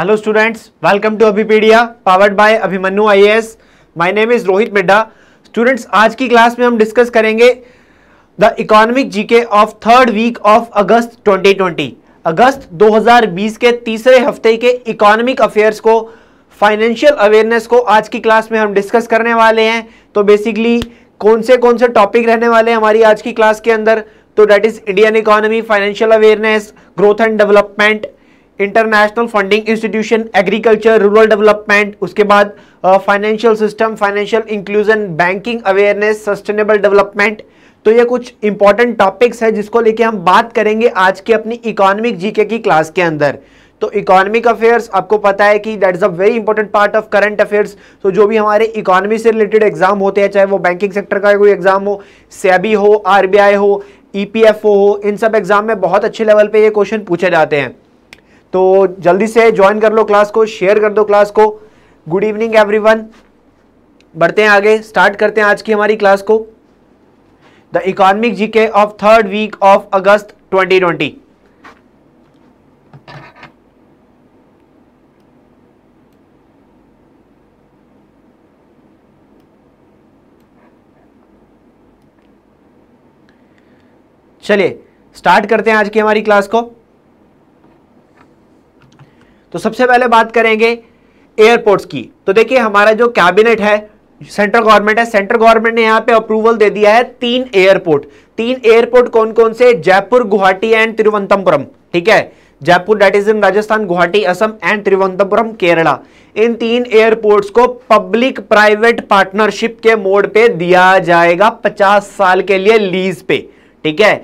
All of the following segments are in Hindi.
hello students welcome to Abhipedia powered by I IAS my name is Rohit Midda students आज की क्लास में हम डिस्कस करेंगे the economic GK of third week of August 2020 August 2020 के तीसरे हफ्ते के इकोनॉमिक अफेयर्स को फाइनेंशियल अवेयरनेस को आज की क्लास में हम डिस्कस करने वाले हैं तो बेसिकली कौन से कौन से टॉपिक रहने वाले हैं हमारी आज की क्लास के अंदर तो that is Indian economy financial awareness growth and development international funding institution agriculture rural development उसके बाद financial system financial inclusion banking awareness sustainable development तो ये कुछ इंपॉर्टेंट टॉपिक्स है जिसको लेके हम बात करेंगे आज की अपनी इकोनॉमिक जीके की क्लास के अंदर तो इकोनॉमिक अफेयर्स आपको पता है कि that is a very important part of current affairs तो जो भी हमारे इकोनॉमी से रिलेटेड एग्जाम होते हैं चाहे वो बैंकिंग सेक्टर का कोई एग्जाम हो सेबी हो आरबीआई हो ईपीएफओ e हो इन सब एग्जाम में बहुत अच्छे लेवल पे ये क्वेश्चन पूछे जाते हैं तो जल्दी से ज्वाइन कर लो क्लास को शेयर कर दो क्लास को गुड इवनिंग एवरीवन बढ़ते हैं आगे स्टार्ट करते हैं आज की हमारी क्लास को the economic GK of third week of August 2020 चलिए स्टार्ट करते हैं आज की हमारी क्लास को तो सबसे पहले बात करेंगे एयरपोर्ट्स की तो देखिए हमारा जो कैबिनेट है सेंट्रल गवर्नमेंट है सेंट्रल गवर्नमेंट ने यहाँ पे अप्रूवल दे दिया है तीन एयरपोर्ट तीन एयरपोर्ट कौन कौन से जयपुर गुवाहाटी एंड तिरुवनंतपुरम ठीक है Jaipur that is in Rajasthan Guwahati Assam and Thiruvananthapuram Kerala इन तीन एयरपोर्ट्स को पब्लिक प्राइवेट पार्टनरशिप के मोड पे दिया जाएगा 50 साल के लिए लीज पे ठीक है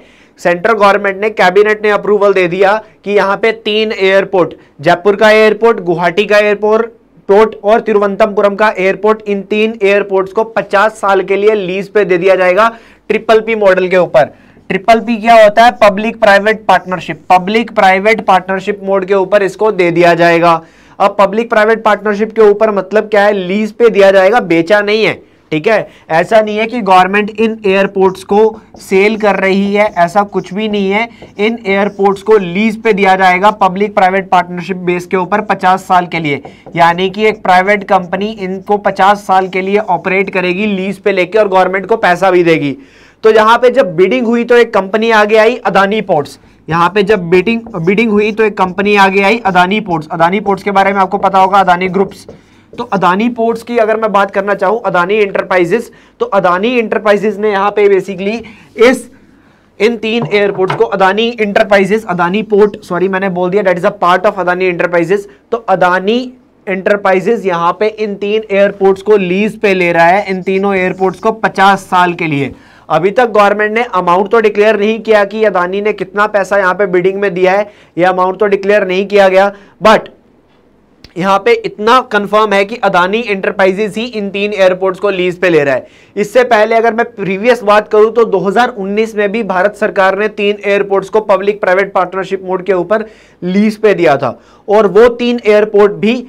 सेंट्रल गवर्नमेंट ने कैबिनेट ने अप्रूवल दे दिया कि यहाँ पे तीन एयरपोर्ट जयपुर का एयरपोर्ट गुवाहाटी का एयरपोर्ट पोर्ट और तिरुवनंतपुरम का एयरपोर्ट इन तीन एयरपोर्ट्स को 50 साल के लिए लीज पे दे दिया जाएगा ट्रिपल पी मॉडल के ऊपर ट्रिपल पी क्या होता है public private partnership public private partnership mode के ऊपर इसको दे दिया जाएगा अब पब्लिक प्राइवेट पार्टनरशिप के ऊपर मतलब क्या है लीज पे दिया जाएगा बेचा नहीं है ठीक है ऐसा नहीं है कि गवर्नमेंट इन एयरपोर्ट्स को सेल कर रही है ऐसा कुछ भी नहीं है इन एयरपोर्ट्स को लीज पे दिया जाएगा पब्लिक प्राइवेट पार्टनरशिप बेस के ऊपर 50 साल के लिए यानी कि एक प्राइवेट कंपनी इनको 50 साल के लिए ऑपरेट करेगी लीज पे लेके और गवर्नमेंट को पैसा भी देगी तो, तो यहाँ पे जब बिडिंग हुई तो एक कंपनी आगे आई अदानी पोर्ट्स यहाँ पे जब बिडिंग बिडिंग हुई तो एक कंपनी आगे आई अदानी पोर्ट्स अदानी पोर्ट्स के बारे में आपको पता होगा अदानी ग्रुप्स तो अदानी पोर्ट्स की अगर मैं बात करना चाहूं अदानी इंटरप्राइजेस तो अदानी इंटरप्राइजेस ने यहां पे बेसिकली इस इन तीन एयरपोर्ट को Adani enterprises Adani port sorry मैंने बोल दिया that is a part of Adani enterprises तो अदानी इंटरप्राइजेस यहां पे इन तीन एयरपोर्ट्स को लीज पे ले रहा है इन तीनों एयरपोर्ट्स को 50 साल के लिए अभी तक गवर्नमेंट ने अमाउंट तो डिक्लेयर नहीं किया कि अदानी ने कितना पैसा यहां पे बिडिंग में दिया है यह अमाउंट तो डिक्लेयर नहीं किया गया बट यहाँ पे इतना कंफर्म है कि अदानी एंटरप्राइजेस ही इन तीन एयरपोर्ट्स को लीज पे ले रहा है इससे पहले अगर मैं प्रीवियस बात करूं तो 2019 में भी भारत सरकार ने तीन एयरपोर्ट्स को पब्लिक प्राइवेट पार्टनरशिप मोड के ऊपर लीज पे दिया था और वो तीन एयरपोर्ट भी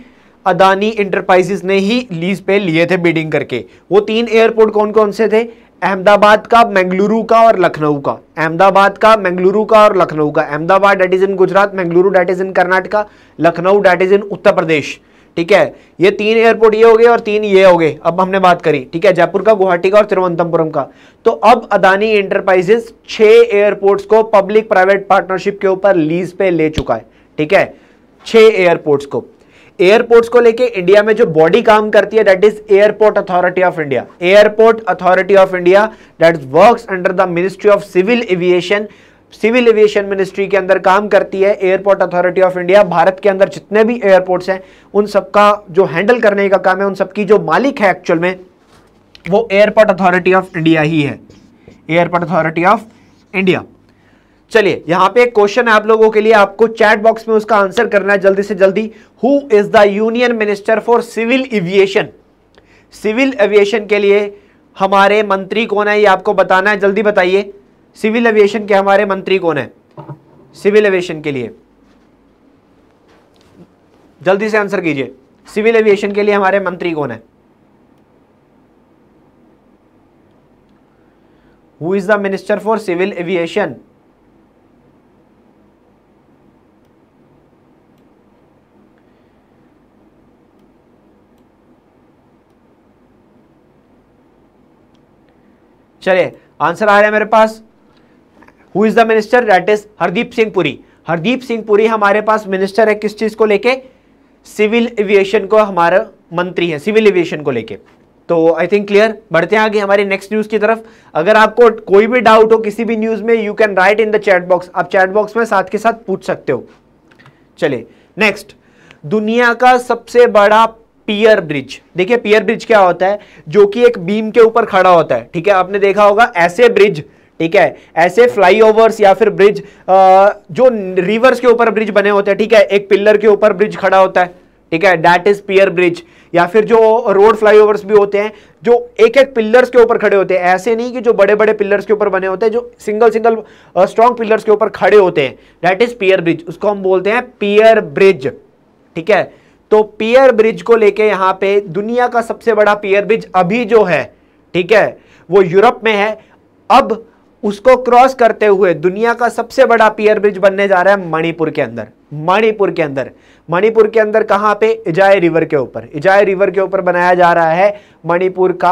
अदानी इंटरप्राइजेस ने ही लीज पे लिए थे बिडिंग करके वो तीन एयरपोर्ट कौन कौन से थे अहमदाबाद का मैंगलुरु का और लखनऊ का अहमदाबाद का मैंगलुरु का और लखनऊ का Ahmedabad that is in Gujarat Mangaluru that is in Karnataka Lucknow that is in Uttar Pradesh ठीक है ये तीन एयरपोर्ट ये हो गए और तीन ये हो गए अब हमने बात करी ठीक है जयपुर का गुवाहाटी का और तिरुवनंतपुरम का तो अब अदानी एंटरप्राइजेस छह एयरपोर्ट्स को पब्लिक प्राइवेट पार्टनरशिप के ऊपर लीज पे ले चुका है ठीक है छह एयरपोर्ट्स को एयरपोर्ट्स को लेके इंडिया में जो बॉडी काम करती है that is airport authority of India airport authority of India that works under the ministry of civil aviation civil aviation ministry के अंदर काम करती है airport authority of India Bharat के अंदर जितने भी एयरपोर्ट्स हैं उन सबका जो हैंडल करने का काम है उन सबकी जो मालिक है एक्चुअल में वो एयरपोर्ट अथॉरिटी ऑफ इंडिया ही है एयरपोर्ट अथॉरिटी ऑफ इंडिया चलिए यहां पे एक क्वेश्चन है आप लोगों के लिए आपको चैट बॉक्स में उसका आंसर करना है जल्दी से जल्दी who is the union minister for civil aviation civil aviation के लिए हमारे मंत्री कौन है ये आपको बताना है जल्दी बताइए सिविल एविएशन के हमारे मंत्री कौन है सिविल एविएशन के लिए जल्दी से आंसर कीजिए सिविल एविएशन के लिए हमारे मंत्री कौन है who is the minister for civil aviation चले आंसर आ रहा है मेरे पास who is the minister that is Hardeep Singh Puri Hardeep Singh Puri हमारे पास मिनिस्टर है किस चीज़ को लेके सिविल एविएशन को हमारा मंत्री है सिविल एविएशन को लेके तो आई थिंक क्लियर बढ़ते हैं आगे हमारी नेक्स्ट न्यूज़ की तरफ अगर आपको कोई भी डाउट हो किसी भी न्यूज़ में you can write in the chat box आप चैट बॉक्स में साथ के साथ पूछ सकते हो चले नेक्स्ट दुनिया का सबसे बड़ा पियर ब्रिज देखिए पियर ब्रिज क्या होता है जो कि एक बीम के ऊपर खड़ा होता है ठीक है आपने देखा होगा ऐसे ब्रिज ठीक है ऐसे फ्लाईओवर्स या फिर ब्रिज जो रिवर्स के ऊपर ब्रिज बने होते हैं ठीक है एक पिलर के ऊपर ब्रिज खड़ा होता है ठीक है डैट इज पियर ब्रिज या फिर जो रोड फ्लाईओवर्स भी होते हैं जो एक एक पिलर्स के ऊपर खड़े होते हैं ऐसे नहीं कि जो बड़े बड़े पिलर्स के ऊपर बने होते हैं जो सिंगल सिंगल स्ट्रॉन्ग पिलर्स के ऊपर खड़े होते हैं डैट इज पियर ब्रिज उसको हम बोलते हैं पियर ब्रिज ठीक है तो पियर ब्रिज को लेके यहां पे दुनिया का सबसे बड़ा पियर ब्रिज अभी जो है ठीक है वो यूरोप में है अब उसको क्रॉस करते हुए दुनिया का सबसे बड़ा पियर ब्रिज बनने जा रहा है मणिपुर के अंदर मणिपुर के अंदर मणिपुर के अंदर कहां पे इजाय रिवर के ऊपर इजाय रिवर के ऊपर बनाया जा रहा है मणिपुर का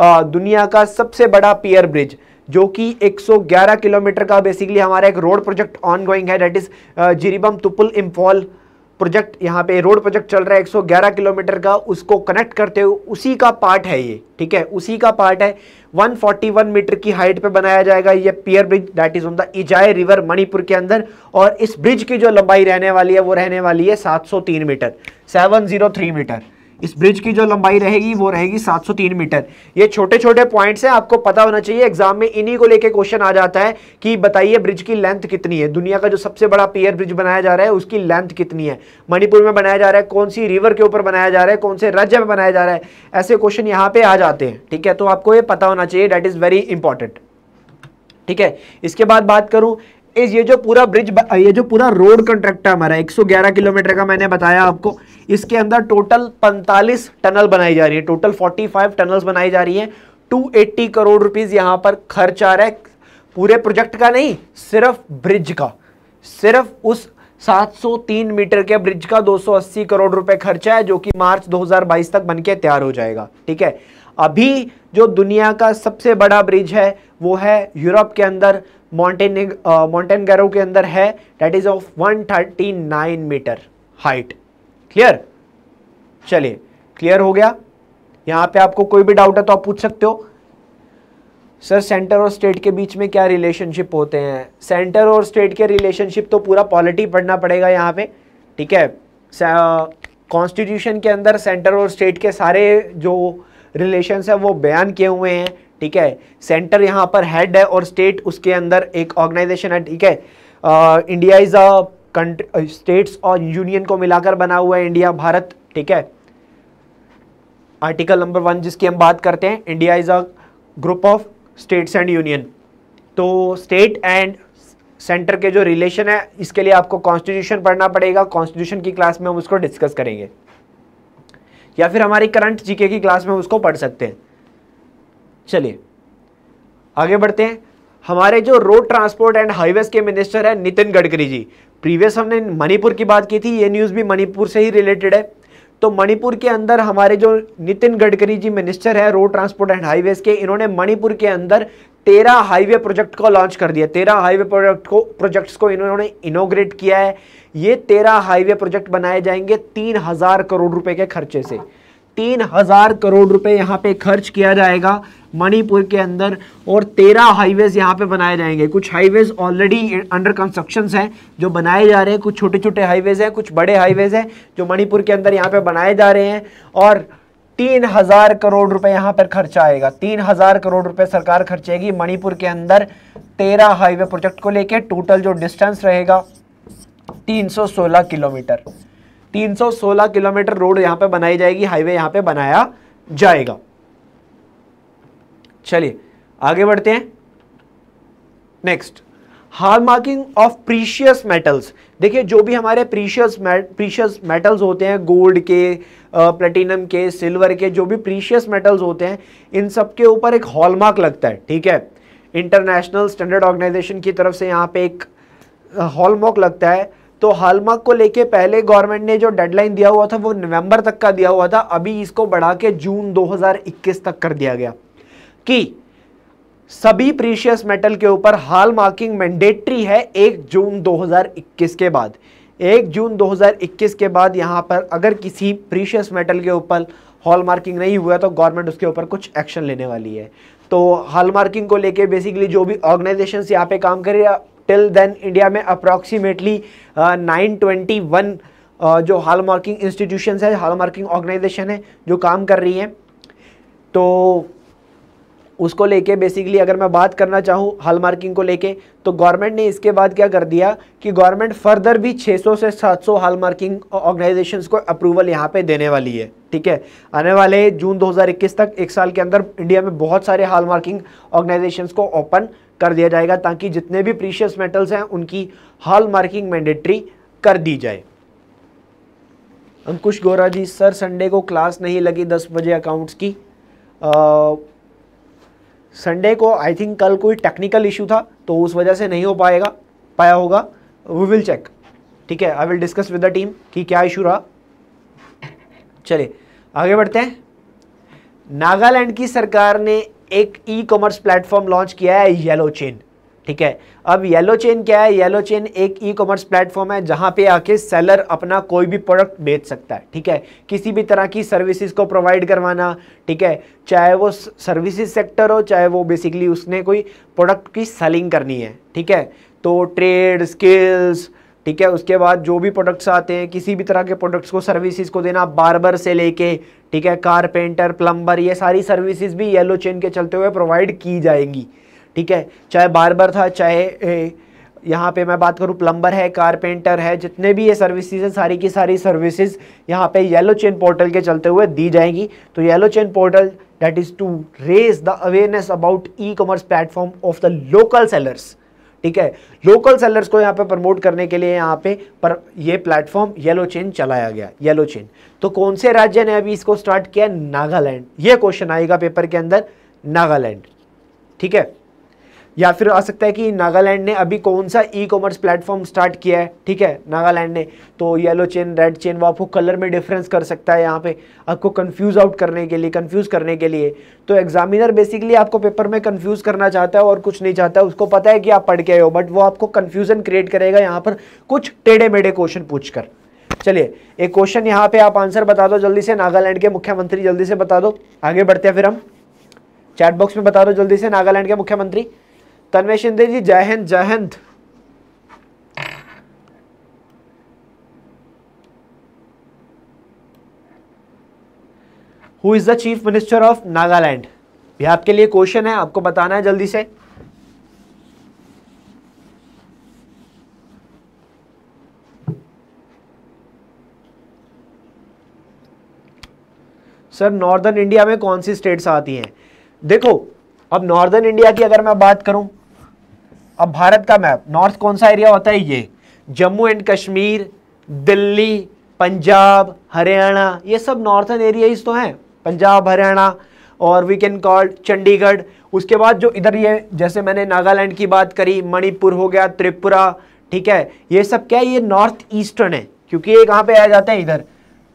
आ, दुनिया का सबसे बड़ा पियर ब्रिज जो कि 111 किलोमीटर का बेसिकली हमारा एक रोड प्रोजेक्ट ऑन गोइंग है that is Jiribam Tupul Imphal project यहाँ पे रोड प्रोजेक्ट चल रहा है 111 किलोमीटर का उसको कनेक्ट करते हुए उसी का पार्ट है ये ठीक है उसी का पार्ट है 141 मीटर की हाइट पे बनाया जाएगा ये pier bridge that is on the Ijai river Manipur के अंदर और इस ब्रिज की जो लंबाई रहने वाली है वो रहने वाली है 703 मीटर 703 मीटर इस ब्रिज की जो लंबाई रहेगी वो रहेगी 703 मीटर ये छोटे छोटे पॉइंट्स हैं आपको पता होना चाहिए एग्जाम में इन्हीं को लेके क्वेश्चन आ जाता है कि बताइए ब्रिज की लेंथ कितनी है दुनिया का जो सबसे बड़ा पियर ब्रिज बनाया जा रहा है उसकी लेंथ कितनी है मणिपुर में बनाया जा रहा है कौन सी रिवर के ऊपर बनाया जा रहा है कौन से राज्य में बनाया जा रहा है ऐसे क्वेश्चन यहाँ पे आ जाते हैं ठीक है तो आपको ये पता होना चाहिए डैट इज़ वेरी इंपॉर्टेंट ठीक है इसके बाद बात करूं इस ये जो पूरा ब्रिज ये जो पूरा रोड कंट्रैक्ट है हमारा 111 किलोमीटर का मैंने बताया आपको इसके अंदर टोटल 45 टनल बनाई जा रही है टोटल 45 टनल्स बनाई जा रही है 280 करोड़ रुपीस यहां पर खर्च आ रहा है पूरे प्रोजेक्ट का नहीं सिर्फ ब्रिज का सिर्फ उस 703 मीटर के ब्रिज का 280 करोड़ रुपए खर्चा है जो कि मार्च 2022 तक बनके तैयार हो जाएगा ठीक है अभी जो दुनिया का सबसे बड़ा ब्रिज है वो है यूरोप के अंदर माउंटेन गैरो के अंदर है that is of 139 metre height clear चलिए क्लियर हो गया यहां पे आपको कोई भी डाउट है तो आप पूछ सकते हो सर सेंटर और स्टेट के बीच में क्या रिलेशनशिप होते हैं सेंटर और स्टेट के रिलेशनशिप तो पूरा पॉलिटी पढ़ना पड़ेगा यहाँ पे ठीक है कॉन्स्टिट्यूशन के अंदर सेंटर और स्टेट के सारे जो रिलेशन है वो बयान किए हुए हैं ठीक है सेंटर यहाँ पर हेड है और स्टेट उसके अंदर एक ऑर्गेनाइजेशन है ठीक है India is a country states और यूनियन को मिलाकर बना हुआ है इंडिया भारत ठीक है आर्टिकल नंबर वन जिसकी हम बात करते हैं India is a group of states and union तो स्टेट एंड सेंटर के जो रिलेशन है इसके लिए आपको कॉन्स्टिट्यूशन पढ़ना पड़ेगा कॉन्स्टिट्यूशन की क्लास में हम उसको डिस्कस करेंगे या फिर हमारी करंट जीके की क्लास में उसको पढ़ सकते हैं चलिए आगे बढ़ते हैं हमारे जो रोड ट्रांसपोर्ट एंड हाईवेज के मिनिस्टर है नितिन गडकरी जी प्रीवियस हमने मणिपुर की बात की थी ये न्यूज़ भी मणिपुर से ही रिलेटेड है तो मणिपुर के अंदर हमारे जो नितिन गडकरी जी मिनिस्टर है रोड ट्रांसपोर्ट एंड हाईवेज के इन्होंने मणिपुर के अंदर तेरह हाईवे प्रोजेक्ट को लॉन्च कर दिया तेरह हाईवे प्रोजेक्ट को प्रोजेक्ट्स को इन्होंने इनोग्रेट किया है ये तेरह हाईवे प्रोजेक्ट बनाए जाएंगे तीन हज़ार करोड़ रुपए के खर्चे से तीन हज़ार करोड़ रुपए यहाँ पे खर्च किया जाएगा मणिपुर के अंदर और तेरह हाईवेज यहाँ पे बनाए जाएंगे कुछ हाईवेज ऑलरेडी अंडर कंस्ट्रक्शन हैं जो बनाए जा रहे हैं कुछ छोटे छोटे हाईवेज हैं कुछ बड़े हाईवेज हैं जो मणिपुर के अंदर यहाँ पे बनाए जा रहे हैं और तीन हज़ार करोड़ रुपए यहाँ पर खर्चा आएगा तीन हज़ार करोड़ रुपए सरकार खर्चेगी मणिपुर के अंदर तेरह हाईवे प्रोजेक्ट को लेकर टोटल जो डिस्टेंस रहेगा तीन किलोमीटर 316 किलोमीटर रोड यहाँ पे बनाई जाएगी हाईवे यहाँ पे बनाया जाएगा चलिए आगे बढ़ते हैं नेक्स्ट हार मार्किंग ऑफ प्रीशियस मेटल्स देखिए जो भी हमारे प्रीशियस प्रीशियस मेटल्स होते हैं गोल्ड के प्लेटिनम के सिल्वर के जो भी प्रीशियस मेटल्स होते हैं इन सब के ऊपर एक हॉलमार्क लगता है ठीक है इंटरनेशनल स्टैंडर्ड ऑर्गेनाइजेशन की तरफ से यहाँ पे एक हॉलमार्क लगता है तो हॉलमार्क को लेके पहले गवर्नमेंट ने जो डेडलाइन दिया हुआ था वो नवंबर तक का दिया हुआ था अभी इसको बढ़ा के जून 2021 तक कर दिया गया कि सभी प्रीशियस मेटल के ऊपर हाल मार्किंग मैंडेटरी है एक जून 2021 के बाद एक जून 2021 के बाद यहां पर अगर किसी प्रीशियस मेटल के ऊपर हॉल मार्किंग नहीं हुआ तो गवर्नमेंट उसके ऊपर कुछ एक्शन लेने वाली है तो हॉल मार्किंग को लेके बेसिकली जो भी ऑर्गेनाइजेशन यहाँ पे काम करे टिल देन इंडिया में अप्रॉक्सीमेटली नाइन ट्वेंटी वन जो हॉल मार्किंग इंस्टीट्यूशन है हॉल मार्किंग ऑर्गेनाइजेशन है जो काम कर रही है तो उसको लेके बेसिकली अगर मैं बात करना चाहूँ हल मार्किंग को लेके तो गवर्नमेंट ने इसके बाद क्या कर दिया कि गवर्नमेंट फर्दर भी 600 से 700 हाल मार्किंग ऑर्गेनाइजेशन को अप्रूवल यहाँ पे देने वाली है ठीक है आने वाले जून 2021 तक एक साल के अंदर इंडिया में बहुत सारे हाल मार्किंग ऑर्गेनाइजेशन को ओपन कर दिया जाएगा ताकि जितने भी प्रीशियस मेटल्स हैं उनकी हाल मार्किंग मैंडेट्री कर दी जाए अंकुश गोरा जी सर संडे को क्लास नहीं लगी दस बजे अकाउंट्स की आ, संडे को आई थिंक कल कोई टेक्निकल इशू था तो उस वजह से नहीं हो पाएगा पाया होगा वी विल चेक ठीक है I will discuss with the team कि क्या इशू रहा चलिए आगे बढ़ते हैं नागालैंड की सरकार ने एक ई कॉमर्स प्लेटफॉर्म लॉन्च किया है येलो चेन ठीक है अब येलो चेन क्या है येलो चेन एक ई कॉमर्स प्लेटफॉर्म है जहां पे आके सेलर अपना कोई भी प्रोडक्ट बेच सकता है ठीक है किसी भी तरह की सर्विसेज को प्रोवाइड करवाना ठीक है चाहे वो सर्विसेज सेक्टर हो चाहे वो बेसिकली उसने कोई प्रोडक्ट की सेलिंग करनी है ठीक है तो ट्रेड स्किल्स ठीक है उसके बाद जो भी प्रोडक्ट्स आते हैं किसी भी तरह के प्रोडक्ट्स को सर्विसेज को देना बारबर से लेके ठीक है कारपेंटर प्लम्बर ये सारी सर्विसेज भी येलो चेन के चलते हुए प्रोवाइड की जाएंगी ठीक है चाहे बारबर था चाहे यहाँ पे मैं बात करूँ प्लम्बर है कारपेंटर है जितने भी ये सर्विसेज हैं सारी की सारी सर्विसेज यहाँ पे येलो चेन पोर्टल के चलते हुए दी जाएंगी तो yellow chain portal that is to raise the awareness about e commerce platform of the local sellers ठीक है लोकल सेलर्स को यहाँ पे प्रमोट करने के लिए यहाँ पे पर ये प्लेटफॉर्म येलो चेन चलाया गया येलो चेन तो कौन से राज्य ने अभी इसको स्टार्ट किया नागालैंड ये क्वेश्चन आएगा पेपर के अंदर नागालैंड ठीक है या फिर आ सकता है कि नागालैंड ने अभी कौन सा ई कॉमर्स प्लेटफॉर्म स्टार्ट किया है ठीक है नागालैंड ने तो येलो चेन रेड चेन वो आपको कलर में डिफरेंस कर सकता है यहाँ पे आपको कंफ्यूज आउट करने के लिए कंफ्यूज करने के लिए तो एग्जामिनर बेसिकली आपको पेपर में कंफ्यूज करना चाहता है और कुछ नहीं चाहता उसको पता है कि आप पढ़ के आए हो बट वो आपको कन्फ्यूजन क्रिएट करेगा यहाँ पर कुछ टेढ़े मेढ़े क्वेश्चन पूछ कर चलिए एक क्वेश्चन यहाँ पे आप आंसर बता दो जल्दी से नागालैंड के मुख्यमंत्री जल्दी से बता दो आगे बढ़ते हैं फिर हम चैट बॉक्स में बता दो जल्दी से नागालैंड के मुख्यमंत्री तन्मय शिंदे जी Jai Hind Jai Hind who is the chief minister of Nagaland भी आपके लिए क्वेश्चन है आपको बताना है जल्दी से सर नॉर्दर्न इंडिया में कौन सी स्टेट्स आती हैं देखो अब नॉर्दर्न इंडिया की अगर मैं बात करूं अब भारत का मैप नॉर्थ कौन सा एरिया होता है ये जम्मू एंड कश्मीर दिल्ली पंजाब हरियाणा ये सब नॉर्थन एरियाज तो हैं पंजाब हरियाणा और वी कैन कॉल्ड चंडीगढ़ उसके बाद जो इधर ये जैसे मैंने नागालैंड की बात करी मणिपुर हो गया त्रिपुरा ठीक है ये सब क्या है ये नॉर्थ ईस्टर्न है क्योंकि ये कहाँ पे आ जाता है इधर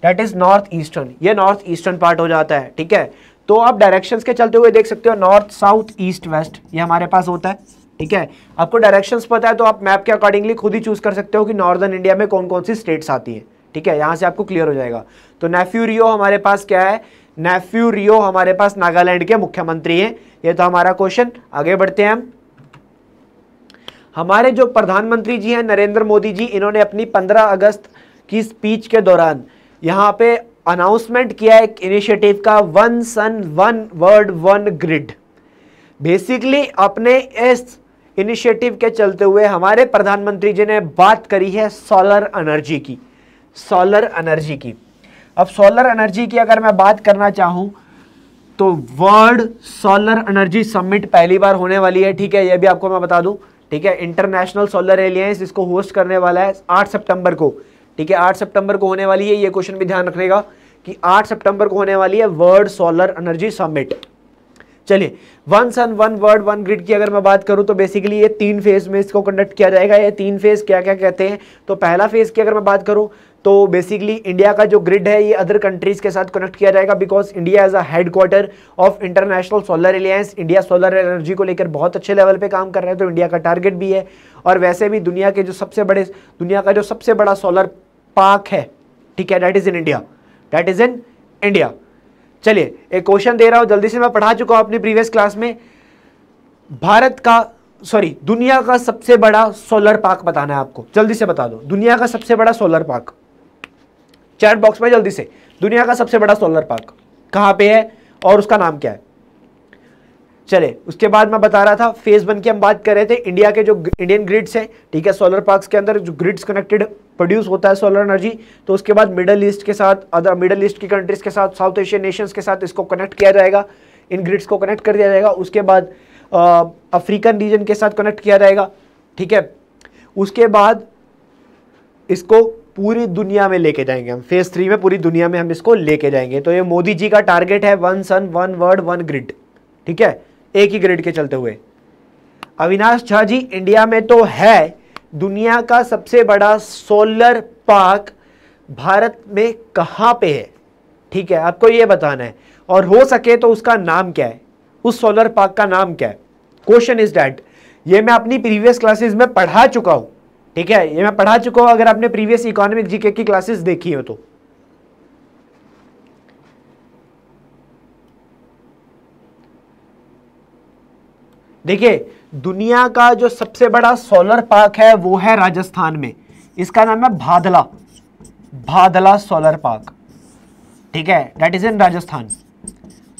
डेट इज़ नॉर्थ ईस्टर्न ये नॉर्थ ईस्टर्न पार्ट हो जाता है ठीक है तो आप डायरेक्शंस के चलते हुए देख सकते हो नॉर्थ साउथ ईस्ट वेस्ट ये हमारे पास होता है ठीक है आपको डायरेक्शंस पता है तो आप मैप के अकॉर्डिंगली खुद ही चूज कर सकते हो कि नॉर्दर्न इंडिया में कौन कौन सी स्टेट्स आती है ठीक है यहाँ से आपको क्लियर हो जाएगा तो नेफ्यू रियो हमारे पास क्या है नेफ्यू रियो हमारे पास नागालैंड के मुख्यमंत्री हैं ये तो हमारा क्वेश्चन आगे बढ़ते हैं हम हमारे जो प्रधानमंत्री जी हैं नरेंद्र मोदी जी इन्होंने अपनी 15 अगस्त की स्पीच के दौरान यहाँ पे अनाउंसमेंट किया एक इनिशिएटिव का one sun one world one grid basically अपने इस इनिशिएटिव के चलते हुए हमारे प्रधानमंत्री जी ने बात करी है सोलर एनर्जी की सोलर एनर्जी की अब सोलर एनर्जी की अगर मैं बात करना चाहूं तो वर्ल्ड सोलर एनर्जी समिट पहली बार होने वाली है ठीक है यह भी आपको मैं बता दूं ठीक है इंटरनेशनल सोलर एलियंस इसको होस्ट करने वाला है आठ सितंबर को ठीक है आठ सितंबर को होने वाली है यह क्वेश्चन भी ध्यान रखेगा कि आठ सितंबर को होने वाली है वर्ल्ड सोलर एनर्जी समिट चलिए one sun one world one grid की अगर मैं बात करूं तो बेसिकली ये तीन फेज में इसको कंडक्ट किया जाएगा ये तीन फेज क्या क्या कहते हैं तो पहला फेज की अगर मैं बात करूं तो बेसिकली इंडिया का जो ग्रिड है ये अदर कंट्रीज के साथ कनेक्ट किया जाएगा because India as a headquarter of international solar alliance India solar energy को लेकर बहुत अच्छे लेवल पे काम कर रहे हैं तो इंडिया का टारगेट भी है और वैसे भी दुनिया के जो सबसे बड़े दुनिया का जो सबसे बड़ा सोलर पार्क है ठीक है that is in India that is in India चलिए एक क्वेश्चन दे रहा हूं जल्दी से मैं पढ़ा चुका हूं अपनी प्रीवियस क्लास में भारत का सॉरी दुनिया का सबसे बड़ा सोलर पार्क बताना है आपको जल्दी से बता दो दुनिया का सबसे बड़ा सोलर पार्क चैट बॉक्स में जल्दी से दुनिया का सबसे बड़ा सोलर पार्क कहां पे है और उसका नाम क्या है चले उसके बाद मैं बता रहा था फेज वन की हम बात कर रहे थे इंडिया के जो इंडियन ग्रिड्स हैं ठीक है सोलर पार्क्स के अंदर जो ग्रिड्स कनेक्टेड प्रोड्यूस होता है सोलर एनर्जी तो उसके बाद मिडल ईस्ट के साथ अदर मिडल ईस्ट की कंट्रीज के साथ साउथ एशियन नेशंस के साथ इसको कनेक्ट किया जाएगा इन ग्रिड्स को कनेक्ट कर दिया जाएगा उसके बाद अफ्रीकन रीजन के साथ कनेक्ट किया जाएगा ठीक है उसके बाद इसको पूरी दुनिया में लेके जाएंगे हम फेज थ्री में पूरी दुनिया में हम इसको लेके जाएंगे तो ये मोदी जी का टारगेट है one sun one world one grid ठीक है एक ही ग्रेड के चलते हुए अविनाश झा जी इंडिया में तो है दुनिया का सबसे बड़ा सोलर पार्क भारत में कहाँ पे है ठीक है आपको ये बताना है और हो सके तो उसका नाम क्या है उस सोलर पार्क का नाम क्या है क्वेश्चन इज डैट ये मैं अपनी प्रीवियस क्लासेस में पढ़ा चुका हूँ ठीक है ये मैं पढ़ा चुका हूँ अगर आपने प्रीवियस इकोनॉमिक जीके की क्लासेस देखी हो तो देखिए दुनिया का जो सबसे बड़ा सोलर पार्क है वो है राजस्थान में इसका नाम है भादला भादला सोलर पार्क ठीक है डेट इज इन राजस्थान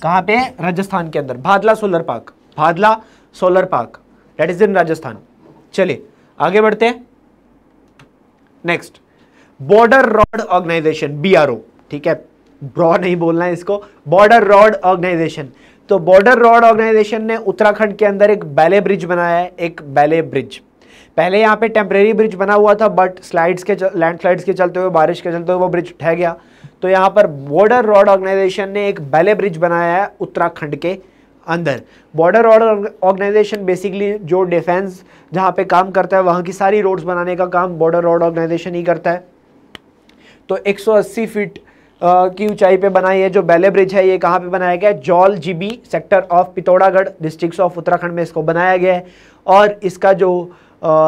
कहां पे राजस्थान के अंदर Bhadla solar park Bhadla solar park that is in Rajasthan चलिए आगे बढ़ते हैं next border road organisation B ठीक है ब्रॉड नहीं बोलना है इसको बॉर्डर रोड ऑर्गेनाइजेशन तो बॉर्डर रोड ऑर्गेनाइजेशन ने उत्तराखंड के अंदर एक बैले ब्रिज बनाया है एक बैले ब्रिज पहले यहाँ पे टेम्प्रेरी ब्रिज बना हुआ था बट स्लाइड्स के लैंड स्लाइड्स के चलते हुए बारिश के चलते हुए वो ब्रिज ठह गया तो यहाँ पर बॉर्डर रोड ऑर्गेनाइजेशन ने एक बैले ब्रिज बनाया है उत्तराखंड के अंदर बॉर्डर रोड ऑर्गेनाइजेशन बेसिकली जो डिफेंस जहाँ पे काम करता है वहाँ की सारी रोड्स बनाने का काम बॉर्डर रोड ऑर्गेनाइजेशन ही करता है तो एक फीट की ऊंचाई पे बनाई है जो बेले ब्रिज है ये कहाँ पे बनाया गया है Jauljibi sector of Pithoragarh district of Uttarakhand में इसको बनाया गया है और इसका जो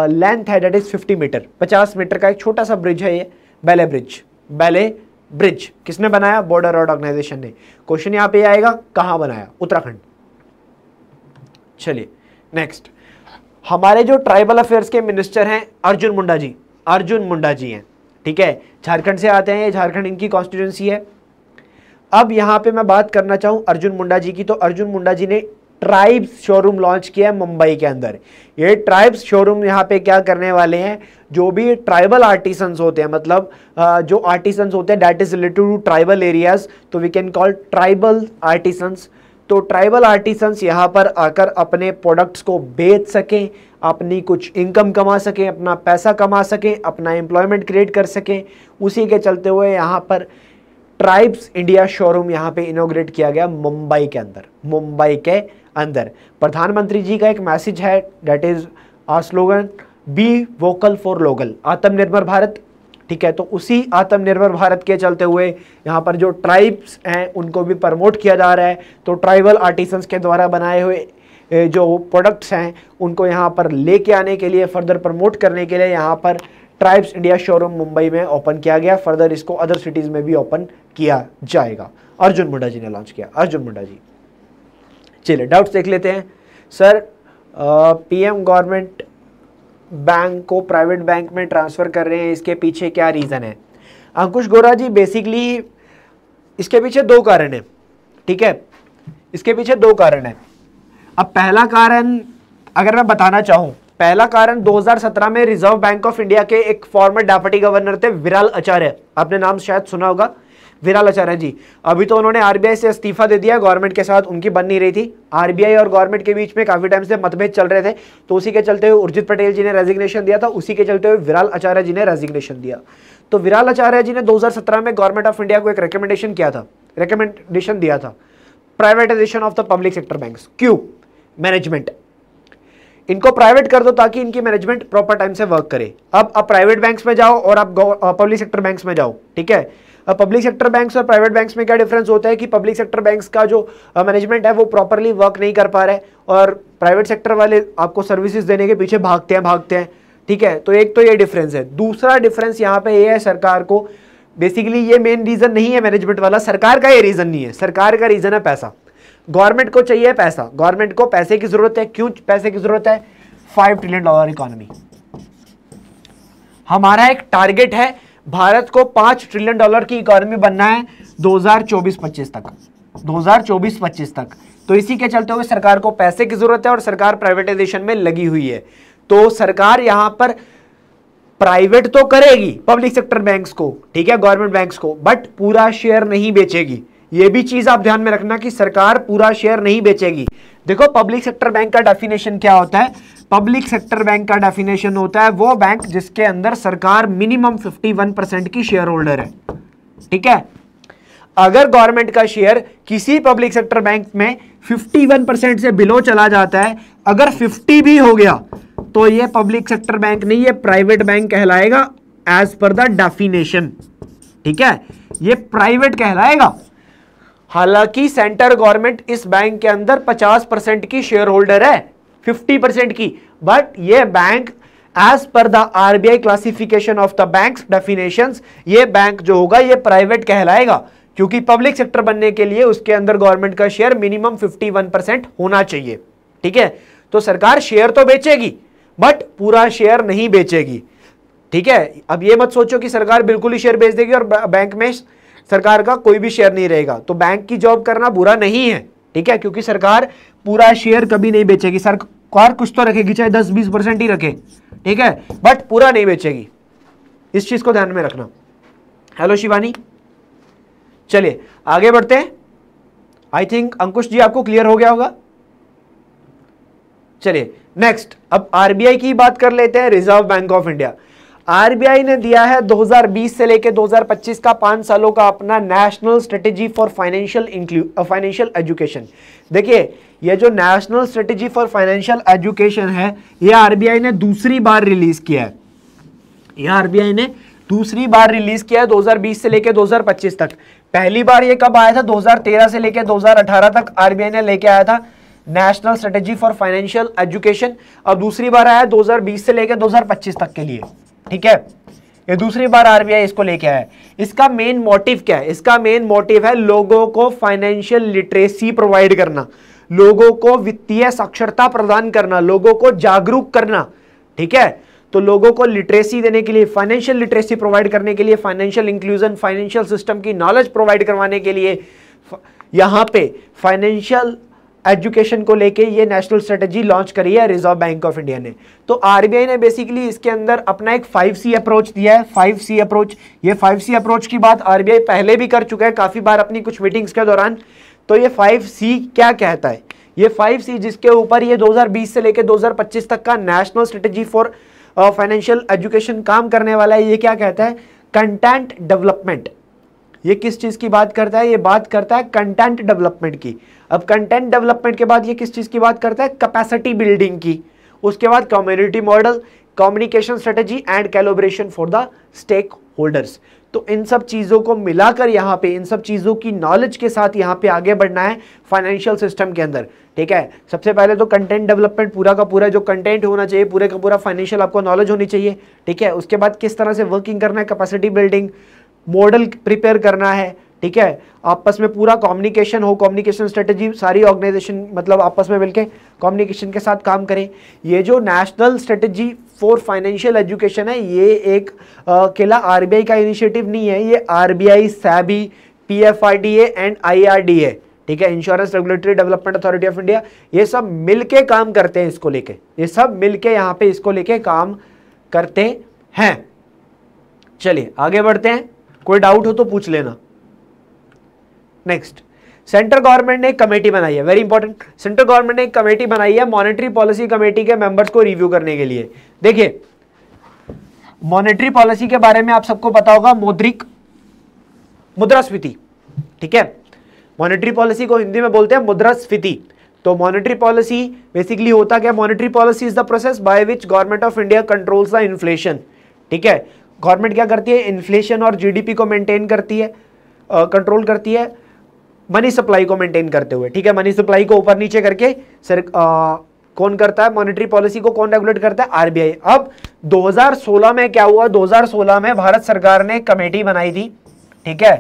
लेंथ है डेट इज़ फिफ्टी मीटर पचास मीटर का एक छोटा सा ब्रिज है ये बेले ब्रिज बेले ब्रिज किसने बनाया बॉर्डर रोड ऑर्गेनाइजेशन ने क्वेश्चन यहाँ पे आएगा कहाँ बनाया उत्तराखंड चलिए नेक्स्ट हमारे जो ट्राइबल अफेयर्स के मिनिस्टर हैं अर्जुन मुंडा जी अर्जुन मुंडा जी हैं ठीक है झारखंड से आते हैं ये झारखंड इनकी कॉन्स्टिट्यूंसी है अब यहाँ पे मैं बात करना चाहूँ अर्जुन मुंडा जी की तो अर्जुन मुंडा जी ने ट्राइब्स शोरूम लॉन्च किया है मुंबई के अंदर ये ट्राइब्स शोरूम यहाँ पे क्या करने वाले हैं जो भी ट्राइबल आर्टिसंस होते हैं मतलब जो आर्टिसंस होते हैं that is related to tribal areas तो we can call tribal artisans तो ट्राइबल आर्टिसंस यहाँ पर आकर अपने प्रोडक्ट्स को बेच सकें अपनी कुछ इनकम कमा सकें अपना पैसा कमा सकें अपना एम्प्लॉयमेंट क्रिएट कर सकें उसी के चलते हुए यहाँ पर ट्राइब्स इंडिया शोरूम यहाँ पे इनोग्रेट किया गया मुंबई के अंदर मुंबई के अंदर प्रधानमंत्री जी का एक मैसेज है that is a slogan be vocal for local आत्मनिर्भर भारत ठीक है तो उसी आत्मनिर्भर भारत के चलते हुए यहाँ पर जो ट्राइब्स हैं उनको भी प्रमोट किया जा रहा है तो ट्राइबल आर्टिसंस के द्वारा बनाए हुए जो प्रोडक्ट्स हैं उनको यहाँ पर लेके आने के लिए फर्दर प्रमोट करने के लिए यहाँ पर ट्राइब्स इंडिया शोरूम मुंबई में ओपन किया गया फर्दर इसको अदर सिटीज़ में भी ओपन किया जाएगा अर्जुन मुंडा जी ने लॉन्च किया अर्जुन मुंडा जी चलिए डाउट्स देख लेते हैं सर पीएम गवर्नमेंट बैंक को प्राइवेट बैंक में ट्रांसफ़र कर रहे हैं इसके पीछे क्या रीज़न है अंकुश गोरा जी बेसिकली इसके पीछे दो कारण है ठीक है इसके पीछे दो कारण है अब पहला कारण अगर मैं बताना चाहूं पहला कारण 2017 में रिजर्व बैंक ऑफ इंडिया के एक फॉर्मर डेप्यूटी गवर्नर थे विराल आचार्य आपने नाम शायद सुना होगा विराल आचार्य जी अभी तो उन्होंने आरबीआई से इस्तीफा दे दिया गवर्नमेंट के साथ उनकी बन नहीं रही थी आरबीआई और गवर्नमेंट के बीच में काफी टाइम से मतभेद चल रहे थे तो उसी के चलते हुए उर्जित पटेल जी ने रेजिग्नेशन दिया था उसी के चलते हुए विराल आचार्य जी ने रेजिग्नेशन दिया तो विराल आचार्य जी ने दो में गवर्नमेंट ऑफ इंडिया को एक रिकमेंडेशन किया था रिकमेंडेशन दिया था privatisation of the public sector bank क्यों मैनेजमेंट इनको प्राइवेट कर दो ताकि इनकी मैनेजमेंट प्रॉपर टाइम से वर्क करे अब आप प्राइवेट बैंक्स में जाओ और आप पब्लिक सेक्टर बैंक्स में जाओ ठीक है अब पब्लिक सेक्टर बैंक्स और प्राइवेट बैंक्स में क्या डिफरेंस होता है कि पब्लिक सेक्टर बैंक्स का जो मैनेजमेंट है वो प्रॉपरली वर्क नहीं कर पा रहे और प्राइवेट सेक्टर वाले आपको सर्विसेज देने के पीछे भागते हैं भागते हैं ठीक है तो एक तो ये डिफरेंस है दूसरा डिफरेंस यहाँ पे ये है सरकार को बेसिकली ये मेन रीज़न नहीं है मैनेजमेंट वाला सरकार का ये रीज़न नहीं है सरकार का रीज़न है पैसा गवर्नमेंट को चाहिए पैसा गवर्नमेंट को पैसे की जरूरत है क्यों पैसे की जरूरत है फाइव ट्रिलियन डॉलर इकोनॉमी हमारा एक टारगेट है भारत को पांच ट्रिलियन डॉलर की इकोनॉमी बनना है 2024-25 तक 2024-25 तक तो इसी के चलते हुए सरकार को पैसे की जरूरत है और सरकार प्राइवेटाइजेशन में लगी हुई है तो सरकार यहां पर प्राइवेट तो करेगी पब्लिक सेक्टर बैंक्स को ठीक है गवर्नमेंट बैंक्स को बट पूरा शेयर नहीं बेचेगी ये भी चीज आप ध्यान में रखना कि सरकार पूरा शेयर नहीं बेचेगी देखो पब्लिक सेक्टर बैंक का डेफिनेशन क्या होता है पब्लिक सेक्टर बैंक का डेफिनेशन होता है वो बैंक जिसके अंदर सरकार मिनिमम 51 परसेंट की शेयर होल्डर है ठीक है अगर गवर्नमेंट का शेयर किसी पब्लिक सेक्टर बैंक में 51 परसेंट से बिलो चला जाता है अगर 50 भी हो गया तो ये पब्लिक सेक्टर बैंक नहीं ये प्राइवेट बैंक कहलाएगा एज पर द डेफिनेशन ठीक है ये प्राइवेट कहलाएगा हालांकि सेंटर गवर्नमेंट इस बैंक के अंदर 50 परसेंट की शेयर होल्डर है 50 परसेंट की बट ये bank as per the RBI classification of the bank definition ये बैंक जो होगा ये प्राइवेट कहलाएगा क्योंकि पब्लिक सेक्टर बनने के लिए उसके अंदर गवर्नमेंट का शेयर मिनिमम 51 परसेंट होना चाहिए ठीक है तो सरकार शेयर तो बेचेगी बट पूरा शेयर नहीं बेचेगी ठीक है अब ये मत सोचो कि सरकार बिल्कुल ही शेयर बेच देगी और बैंक में सरकार का कोई भी शेयर नहीं रहेगा तो बैंक की जॉब करना बुरा नहीं है ठीक है क्योंकि सरकार पूरा शेयर कभी नहीं बेचेगी सरकार कुछ तो रखेगी चाहे दस बीस परसेंट ही रखे ठीक है बट पूरा नहीं बेचेगी इस चीज को ध्यान में रखना हेलो शिवानी चलिए आगे बढ़ते हैं आई थिंक अंकुश जी आपको क्लियर हो गया होगा चलिए नेक्स्ट अब आरबीआई की बात कर लेते हैं Reserve Bank of India RBI ने दिया है 2020 से लेकर 2025 का पांच सालों का अपना नेशनल स्ट्रेटेजी फॉर फाइनेंशियल इंक्लू फाइनेंशियल एजुकेशन देखिए ये जो national strategy for financial education है ये आरबीआई ने दूसरी बार रिलीज किया है यह आरबीआई ने दूसरी बार रिलीज किया है 2020 से लेकर 2025 तक पहली बार ये कब आया था 2013 से लेकर 2018 तक आरबीआई ने लेके आया था national strategy for financial education और दूसरी बार आया 2020 से लेकर 2025 तक के लिए ठीक है ये दूसरी बार आरबीआई इसको लेके आया इसका मेन मोटिव क्या है इसका मेन मोटिव है लोगों को फाइनेंशियल लिटरेसी प्रोवाइड करना लोगों को वित्तीय साक्षरता प्रदान करना लोगों को जागरूक करना ठीक है तो लोगों को लिटरेसी देने के लिए फाइनेंशियल लिटरेसी प्रोवाइड करने के लिए फाइनेंशियल इंक्लूजन फाइनेंशियल सिस्टम की नॉलेज प्रोवाइड करवाने के लिए यहां पे फाइनेंशियल एजुकेशन को लेके ये नेशनल स्ट्रेटजी लॉन्च करी है रिजर्व बैंक ऑफ इंडिया ने तो आरबीआई ने बेसिकली इसके अंदर अपना एक फाइव सी अप्रोच दिया है फाइव सी अप्रोच ये फाइव सी अप्रोच की बात आरबीआई पहले भी कर चुका है काफ़ी बार अपनी कुछ मीटिंग्स के दौरान तो ये फाइव सी क्या कहता है ये फाइव सी जिसके ऊपर ये 2020 से लेकर 2025 तक का national strategy for financial education काम करने वाला है ये क्या कहता है कंटेंट डेवलपमेंट ये किस चीज़ की बात करता है ये बात करता है कंटेंट डेवलपमेंट की अब कंटेंट डेवलपमेंट के बाद ये किस चीज़ की बात करता है कैपेसिटी बिल्डिंग की उसके बाद community model communication strategy and collaboration for the stakeholders तो इन सब चीज़ों को मिलाकर यहाँ पे इन सब चीज़ों की नॉलेज के साथ यहाँ पे आगे बढ़ना है फाइनेंशियल सिस्टम के अंदर ठीक है सबसे पहले तो कंटेंट डेवलपमेंट पूरा का पूरा जो कंटेंट होना चाहिए पूरे का पूरा फाइनेंशियल आपको नॉलेज होनी चाहिए ठीक है उसके बाद किस तरह से वर्किंग करना है कैपेसिटी बिल्डिंग मॉडल प्रिपेयर करना है ठीक है आपस में पूरा कम्युनिकेशन हो कम्युनिकेशन स्ट्रेटजी सारी ऑर्गेनाइजेशन मतलब आपस में मिलकर कम्युनिकेशन के साथ काम करें ये जो national strategy for financial education है ये एक अकेला आरबीआई का इनिशिएटिव नहीं है ये R B I SEBI PFRDA and IRDA ठीक है insurance regulatory development authority of India ये सब मिलके काम करते हैं इसको लेके ये सब मिलके यहाँ पे इसको लेके काम करते हैं चलिए आगे बढ़ते हैं कोई डाउट हो तो पूछ लेना नेक्स्ट सेंट्रल गवर्नमेंट ने एक कमेटी बनाई है वेरी इंपॉर्टेंट सेंट्रल गवर्नमेंट ने एक कमेटी बनाई है मॉनेटरी पॉलिसी कमेटी के मेंबर्स को रिव्यू करने के लिए देखिए मॉनेटरी पॉलिसी के बारे में आप सबको पता होगा मौद्रिक मुद्रास्फीति ठीक है मॉनेटरी पॉलिसी को हिंदी में बोलते हैं मुद्रास्फीति तो मॉनेटरी पॉलिसी बेसिकली होता क्या monetary policy is the process by which government of India controls the inflation ठीक है गवर्नमेंट क्या करती है इन्फ्लेशन और जीडीपी को मेंटेन करती है कंट्रोल uh, करती है मनी सप्लाई को मेंटेन करते हुए ठीक है मनी सप्लाई को ऊपर नीचे करके सर आ, कौन करता है मॉनेटरी पॉलिसी को कौन रेगुलेट करता है आरबीआई अब 2016 में क्या हुआ 2016 में भारत सरकार ने कमेटी बनाई थी ठीक है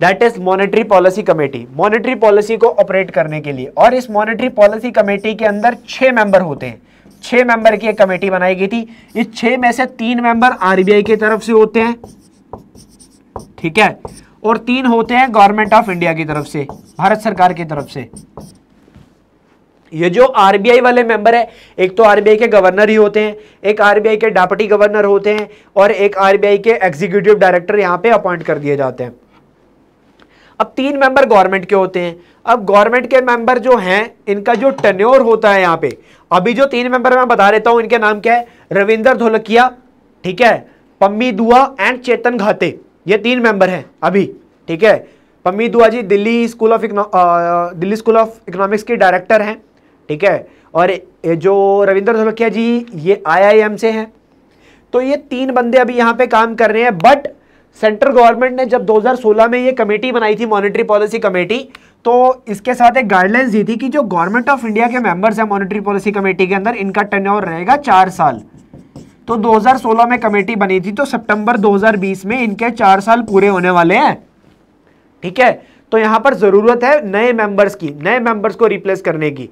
that is monetary policy committee monetary policy को ऑपरेट करने के लिए और इस मॉनेटरी पॉलिसी कमेटी के अंदर छह मेंबर होते हैं छह मेंबर की एक कमेटी बनाई गई थी इस छह में से तीन मेंबर आरबीआई की तरफ से होते हैं ठीक है और तीन होते हैं गवर्नमेंट ऑफ इंडिया की तरफ से भारत सरकार की तरफ से ये जो आरबीआई वाले मेंबर है एक तो आरबीआई के गवर्नर ही होते हैं एक आरबीआई के डेपटी गवर्नर होते हैं और एक आरबीआई के एग्जीक्यूटिव डायरेक्टर यहां पे अपॉइंट कर दिए जाते हैं अब तीन मेंबर गवर्नमेंट के होते हैं अब गवर्नमेंट के मेंबर जो हैं इनका जो टेन्योर होता है यहां पर अभी जो तीन मेंबर मैं बता देता हूं इनके नाम क्या है रविंदर धोलकिया ठीक है पम्मी दुआ एंड चेतन घाते ये तीन मेंबर हैं अभी ठीक है Pammi Dua ji Delhi School of Delhi School of Economics के डायरेक्टर हैं ठीक है और जो रविंद्र धोलखिया जी ये आईआईएम से हैं तो ये तीन बंदे अभी यहाँ पे काम कर रहे हैं बट सेंट्रल गवर्नमेंट ने जब 2016 में ये कमेटी बनाई थी मॉनेटरी पॉलिसी कमेटी तो इसके साथ एक गाइडलाइंस दी थी कि जो गवर्नमेंट ऑफ इंडिया के मेंबर्स हैं मॉनेटरी पॉलिसी कमेटी के अंदर इनका टर्न रहेगा चार साल तो 2016 में कमेटी बनी थी तो सितंबर 2020 में इनके चार साल पूरे होने वाले हैं ठीक है तो यहां पर जरूरत है नए मेंबर्स की नए मेंबर्स को रिप्लेस करने की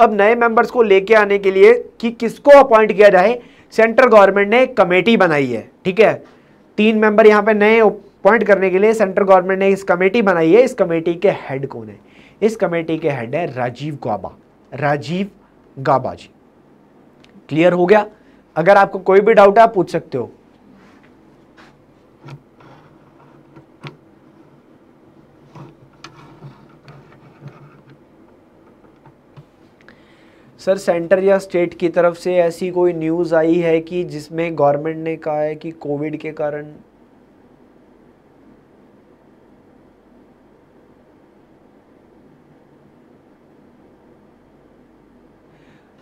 अब नए मेंबर्स को लेके आने के लिए कि किसको अपॉइंट किया जाए सेंट्रल गवर्नमेंट ने एक कमेटी बनाई है ठीक है तीन मेंबर यहां पर नए अपॉइंट करने के लिए सेंट्रल गवर्नमेंट ने इस कमेटी बनाई है इस कमेटी के हेड कौन है इस कमेटी के हेड है राजीव गाबा राजीव गाबा जी क्लियर हो गया अगर आपको कोई भी डाउट है आप पूछ सकते हो सर सेंटर या स्टेट की तरफ से ऐसी कोई न्यूज़ आई है कि जिसमें गवर्नमेंट ने कहा है कि कोविड के कारण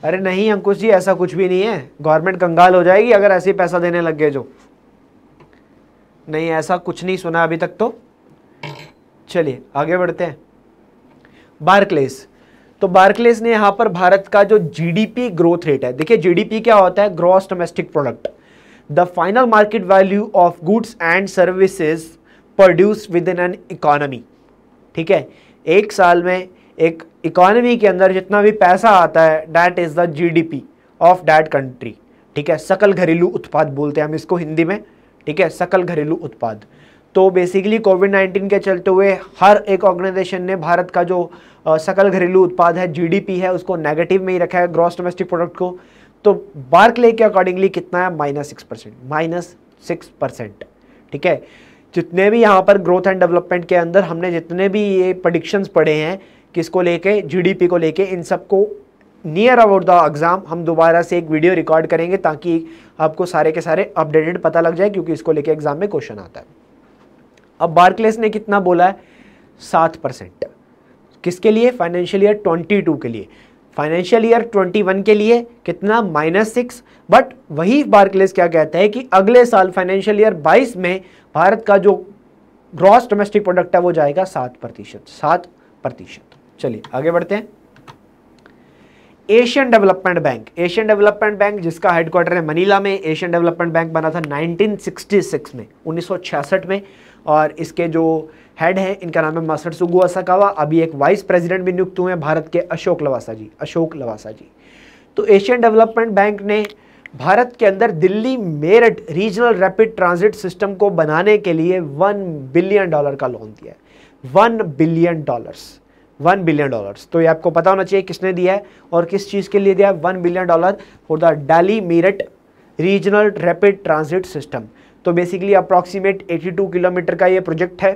अरे नहीं अंकुश जी ऐसा कुछ भी नहीं है गवर्नमेंट कंगाल हो जाएगी अगर ऐसे पैसा देने लग गए जो नहीं ऐसा कुछ नहीं सुना अभी तक तो चलिए आगे बढ़ते हैं बार्कलेस तो बार्कलेस ने यहां पर भारत का जो जीडीपी ग्रोथ रेट है देखिए जीडीपी क्या होता है gross domestic product the final market value of goods and services produce within an economy ठीक है एक साल में एक इकोनॉमी के अंदर जितना भी पैसा आता है that is the GDP of that country ठीक है सकल घरेलू उत्पाद बोलते हैं हम इसको हिंदी में ठीक है सकल घरेलू उत्पाद तो बेसिकली कोविड 19 के चलते हुए हर एक ऑर्गेनाइजेशन ने भारत का जो सकल घरेलू उत्पाद है जीडीपी है उसको नेगेटिव में ही रखा है ग्रॉस डोमेस्टिक प्रोडक्ट को तो बार्कले के अकॉर्डिंगली कितना है minus six percent minus six percent ठीक है जितने भी यहाँ पर ग्रोथ एंड डेवलपमेंट के अंदर हमने जितने भी ये प्रडिक्शंस पढ़े हैं किसको लेके जीडीपी को लेके इन सबको नियर अबाउट द एग्ज़ाम हम दोबारा से एक वीडियो रिकॉर्ड करेंगे ताकि आपको सारे के सारे अपडेटेड पता लग जाए क्योंकि इसको लेके एग्ज़ाम में क्वेश्चन आता है अब बार्कलेस ने कितना बोला है सात परसेंट किसके लिए फाइनेंशियल ईयर ट्वेंटी टू के लिए फाइनेंशियल ईयर 21 के लिए कितना माइनस सिक्स बट वही बार्कलेस क्या कहता है कि अगले साल फाइनेंशियल ईयर 22 में भारत का जो ग्रॉस डोमेस्टिक प्रोडक्ट है वो जाएगा सात प्रतिशत सात प्रतिशत चलिए आगे बढ़ते हैं Asian development bank Asian development bank जिसका हेडक्वार्टर है मनीला में एशियन डेवलपमेंट बैंक बना था 1966 में 1966 में और इसके जो हेड हैं इनका नाम है मास्टर सुगु असकावा अभी एक वाइस प्रेसिडेंट भी नियुक्त हुए हैं भारत के अशोक लवासा जी अशोक लवासा जी तो एशियन डेवलपमेंट बैंक ने भारत के अंदर Delhi Meerut regional rapid transit system को बनाने के लिए वन बिलियन डॉलर का लोन दिया है one billion dollars one billion dollars तो ये आपको पता होना चाहिए किसने दिया है और किस चीज़ के लिए दिया है one billion dollar for the Delhi Meerut regional rapid transit system तो बेसिकली अप्रॉक्सीमेट 82 किलोमीटर का ये प्रोजेक्ट है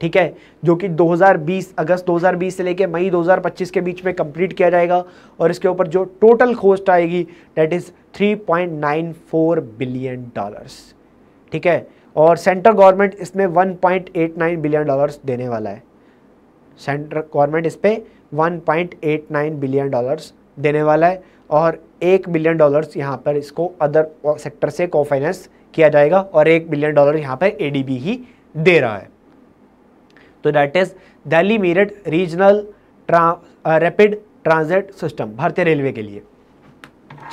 ठीक है जो कि 2020 अगस्त 2020 से लेके मई 2025 के बीच में कंप्लीट किया जाएगा और इसके ऊपर जो टोटल कॉस्ट आएगी डेट इज़ 3.94 बिलियन डॉलर्स ठीक है और सेंट्रल गवर्नमेंट इसमें 1.89 बिलियन डॉलर्स देने वाला है सेंट्रल गवर्नमेंट इस पर 1.89 बिलियन डॉलर्स देने वाला है और एक बिलियन डॉलर्स यहाँ पर इसको अदर सेक्टर से को फाइनेंस किया जाएगा और एक बिलियन डॉलर यहाँ पर ए ही दे रहा है तो that is Delhi Meerut regional rapid transit system भारतीय रेलवे के लिए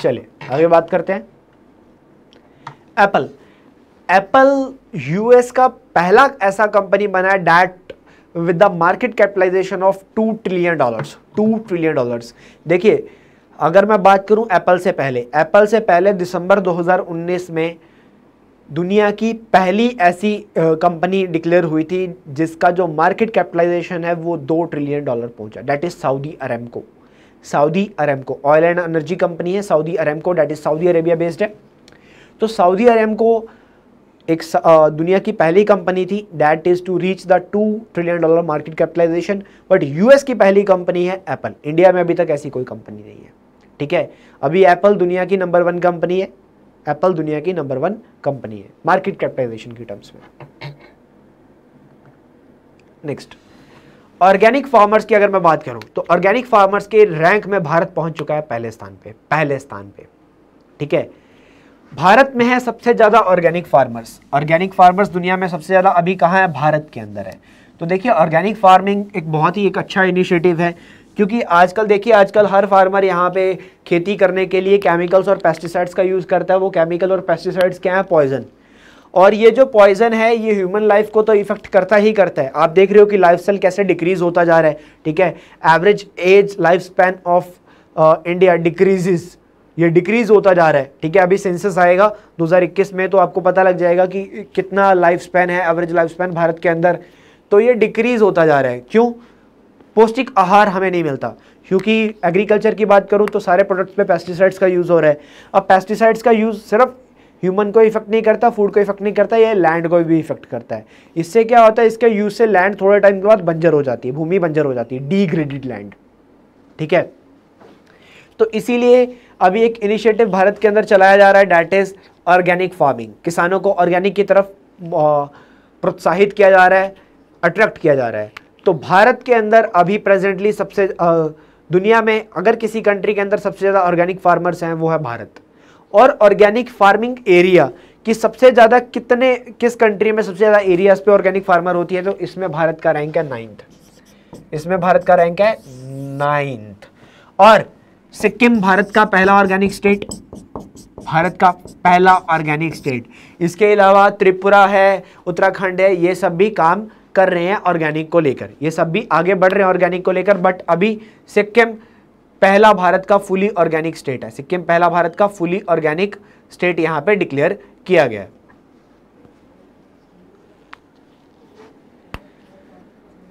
चलिए आगे बात करते हैं एप्पल एप्पल यूएस का पहला ऐसा कंपनी बना है that with the market capitalisation of two trillion dollars two trillion dollars देखिए अगर मैं बात करूं एप्पल से पहले एप्पल से पहले दिसंबर 2019 में दुनिया की पहली ऐसी कंपनी डिक्लेयर हुई थी जिसका जो मार्केट कैपिटलाइजेशन है वो दो ट्रिलियन डॉलर पहुंचा डेट इज़ सऊदी को सऊदी को ऑयल एंड एनर्जी कंपनी है सऊदी को that is Saudi Arabia based है तो सऊदी को एक दुनिया की पहली कंपनी थी that is to reach the two trillion dollar market capitalisation but US की पहली कंपनी है एप्पल इंडिया में अभी तक ऐसी कोई कंपनी नहीं है ठीक है अभी एप्पल दुनिया की नंबर वन कंपनी है एप्पल दुनिया की नंबर वन कंपनी है मार्केट कैपिटलाइजेशन की टर्म्स में नेक्स्ट ऑर्गेनिक फार्मर्स की अगर मैं बात करूं तो ऑर्गेनिक फार्मर्स के रैंक में भारत पहुंच चुका है पहले स्थान पे पहले स्थान पे ठीक है भारत में है सबसे ज़्यादा ऑर्गेनिक फार्मर्स ऑर्गेनिक फार्मर्स दुनिया में सबसे ज़्यादा अभी कहाँ है भारत के अंदर है तो देखिए ऑर्गेनिक फार्मिंग एक बहुत ही एक अच्छा इनिशिएटिव है क्योंकि आजकल देखिए आजकल हर फार्मर यहाँ पे खेती करने के लिए केमिकल्स और पेस्टिसाइड्स का यूज़ करता है वो केमिकल और पेस्टिसाइड्स क्या हैं पॉइजन और ये जो पॉइजन है ये ह्यूमन लाइफ को तो इफेक्ट करता ही करता है आप देख रहे हो कि लाइफ स्टाइल कैसे डिक्रीज होता जा रहा है ठीक है average age lifespan of India decreases ये डिक्रीज होता जा रहा है ठीक है अभी सेंसस आएगा 2021 में तो आपको पता लग जाएगा कि कितना लाइफ स्पैन है एवरेज लाइफ स्पैन भारत के अंदर तो ये डिक्रीज होता जा रहा है क्यों पौष्टिक आहार हमें नहीं मिलता क्योंकि एग्रीकल्चर की बात करूँ तो सारे प्रोडक्ट्स में पेस्टिसाइड्स का यूज़ हो रहा है अब पेस्टिसाइड्स का यूज़ सिर्फ ह्यूमन को इफेक्ट नहीं करता फूड को इफेक्ट नहीं करता ये लैंड को भी इफेक्ट करता है इससे क्या होता है इसके यूज से लैंड थोड़े टाइम के बाद बंजर हो जाती है भूमि बंजर हो जाती है डीग्रेडेड लैंड ठीक है तो इसीलिए अभी एक इनिशिएटिव भारत के अंदर चलाया जा रहा है डैट इज़ ऑर्गेनिक फार्मिंग किसानों को ऑर्गेनिक की तरफ प्रोत्साहित किया जा रहा है अट्रैक्ट किया जा रहा है तो भारत के अंदर अभी प्रेजेंटली सबसे दुनिया में अगर किसी कंट्री के अंदर सबसे ज़्यादा ऑर्गेनिक फार्मर्स हैं वो है भारत और ऑर्गेनिक फार्मिंग एरिया कि सबसे ज़्यादा कितने किस कंट्री में सबसे ज़्यादा एरियाज पे ऑर्गेनिक फार्मर होती है तो इसमें भारत का रैंक है नाइन्थ इसमें भारत का रैंक है नाइन्थ और सिक्किम भारत का पहला ऑर्गेनिक स्टेट भारत का पहला ऑर्गेनिक स्टेट इसके अलावा त्रिपुरा है उत्तराखंड है ये सब भी काम कर रहे हैं ऑर्गेनिक को लेकर ये सब भी आगे बढ़ रहे हैं ऑर्गेनिक को लेकर बट अभी सिक्किम पहला भारत का फुली ऑर्गेनिक स्टेट है सिक्किम पहला भारत का फुली ऑर्गेनिक स्टेट यहाँ पे डिक्लेयर किया गया है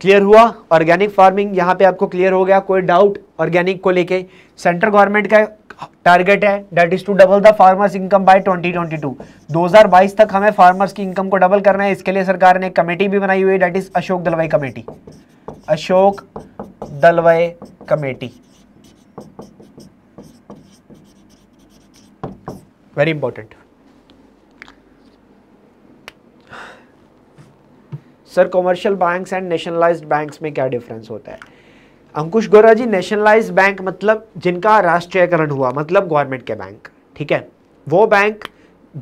क्लियर हुआ ऑर्गेनिक फार्मिंग यहाँ पे आपको क्लियर हो गया कोई डाउट ऑर्गेनिक को लेके सेंट्रल गवर्नमेंट का टारगेट है that is to double the farmers income by 2022 2022 तक हमें फार्मर्स की इनकम को डबल करना है इसके लिए सरकार ने कमेटी भी बनाई हुई है that is Ashok Dalwai committee Ashok Dalwai committee very important sir commercial banks and nationalised banks में क्या डिफरेंस होता है अंकुश गोरा जी नेशनलाइज बैंक मतलब जिनका राष्ट्रीयकरण हुआ मतलब गवर्नमेंट के बैंक ठीक है वो बैंक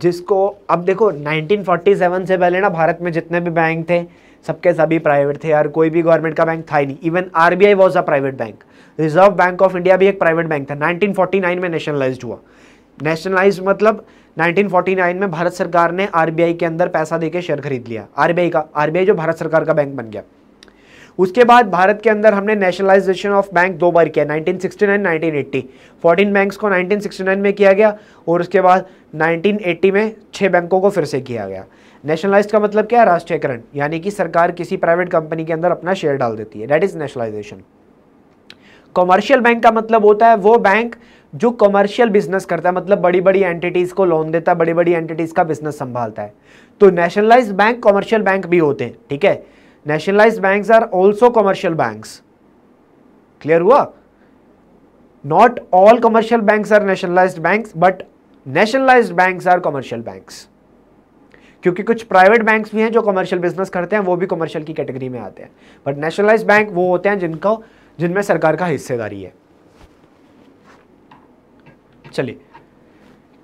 जिसको अब देखो 1947 से पहले ना भारत में जितने भी बैंक थे सबके सभी प्राइवेट थे यार कोई भी गवर्नमेंट का बैंक था ही नहीं even R B a private bank Reserve Bank of India भी एक प्राइवेट बैंक था 1949 में नेशनलाइज हुआ नेशनलाइज मतलब 1949 में भारत सरकार ने आरबीआई के अंदर पैसा देके शेयर खरीद लिया आरबीआई का आरबीआई जो भारत सरकार का बैंक बन गया उसके बाद भारत के अंदर हमने नेशनलाइजेशन ऑफ बैंक दो बार किया 1969 1980 14 बैंक्स को 1969 में किया गया और उसके बाद 1980 में छः बैंकों को फिर से किया गया नेशनलाइज का मतलब क्या है राष्ट्रीयकरण यानी कि सरकार किसी प्राइवेट कंपनी के अंदर अपना शेयर डाल देती है that is nationalisation commercial bank का मतलब होता है वो बैंक जो कमर्शियल बिजनेस करता है मतलब बड़ी बड़ी एंटिटीज़ को लोन देता है बड़ी बड़ी एंटिटीज़ का बिजनेस संभालता है तो नेशनलाइज बैंक कॉमर्शियल बैंक भी होते हैं ठीक है nationalise bank are also commercial bank clear हुआ not all commercial bank are nationalise bank but nationalise bank are commercial bank क्योंकि कुछ प्राइवेट बैंक्स भी हैं जो कमर्शियल बिजनेस करते हैं वो भी कमर्शियल की कैटेगरी में आते हैं बट नेशनलाइज बैंक वो होते हैं जिनका जिनमें सरकार का हिस्सेदारी है चलिए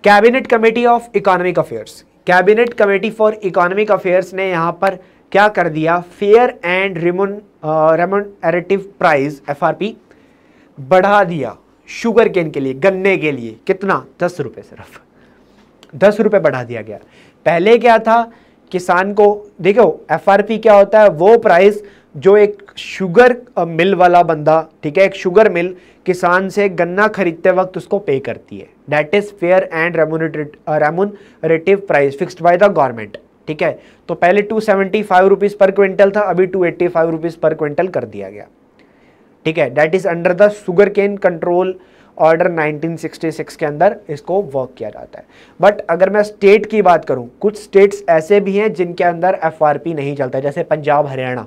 cabinet committee of economic affairs cabinet committee for economic affairs ने यहाँ पर क्या कर दिया fair and remunerative price F बढ़ा दिया शुगर केन के लिए गन्ने के लिए कितना दस रुपये सिर्फ दस रुपये बढ़ा दिया गया पहले क्या था किसान को देखो एफ क्या होता है वो प्राइस जो एक शुगर मिल वाला बंदा ठीक है एक शुगर मिल किसान से गन्ना खरीदते वक्त उसको पे करती है that is fair and remunerative price fixed by the government ठीक है तो पहले two seventy five rupees per quintal था अभी two eighty five rupees per quintal कर दिया गया ठीक है that is under the sugarcane control order 1966 के अंदर इसको वर्क किया जाता है बट अगर मैं स्टेट की बात करूं कुछ स्टेट्स ऐसे भी हैं जिनके अंदर एफ नहीं चलता जैसे पंजाब हरियाणा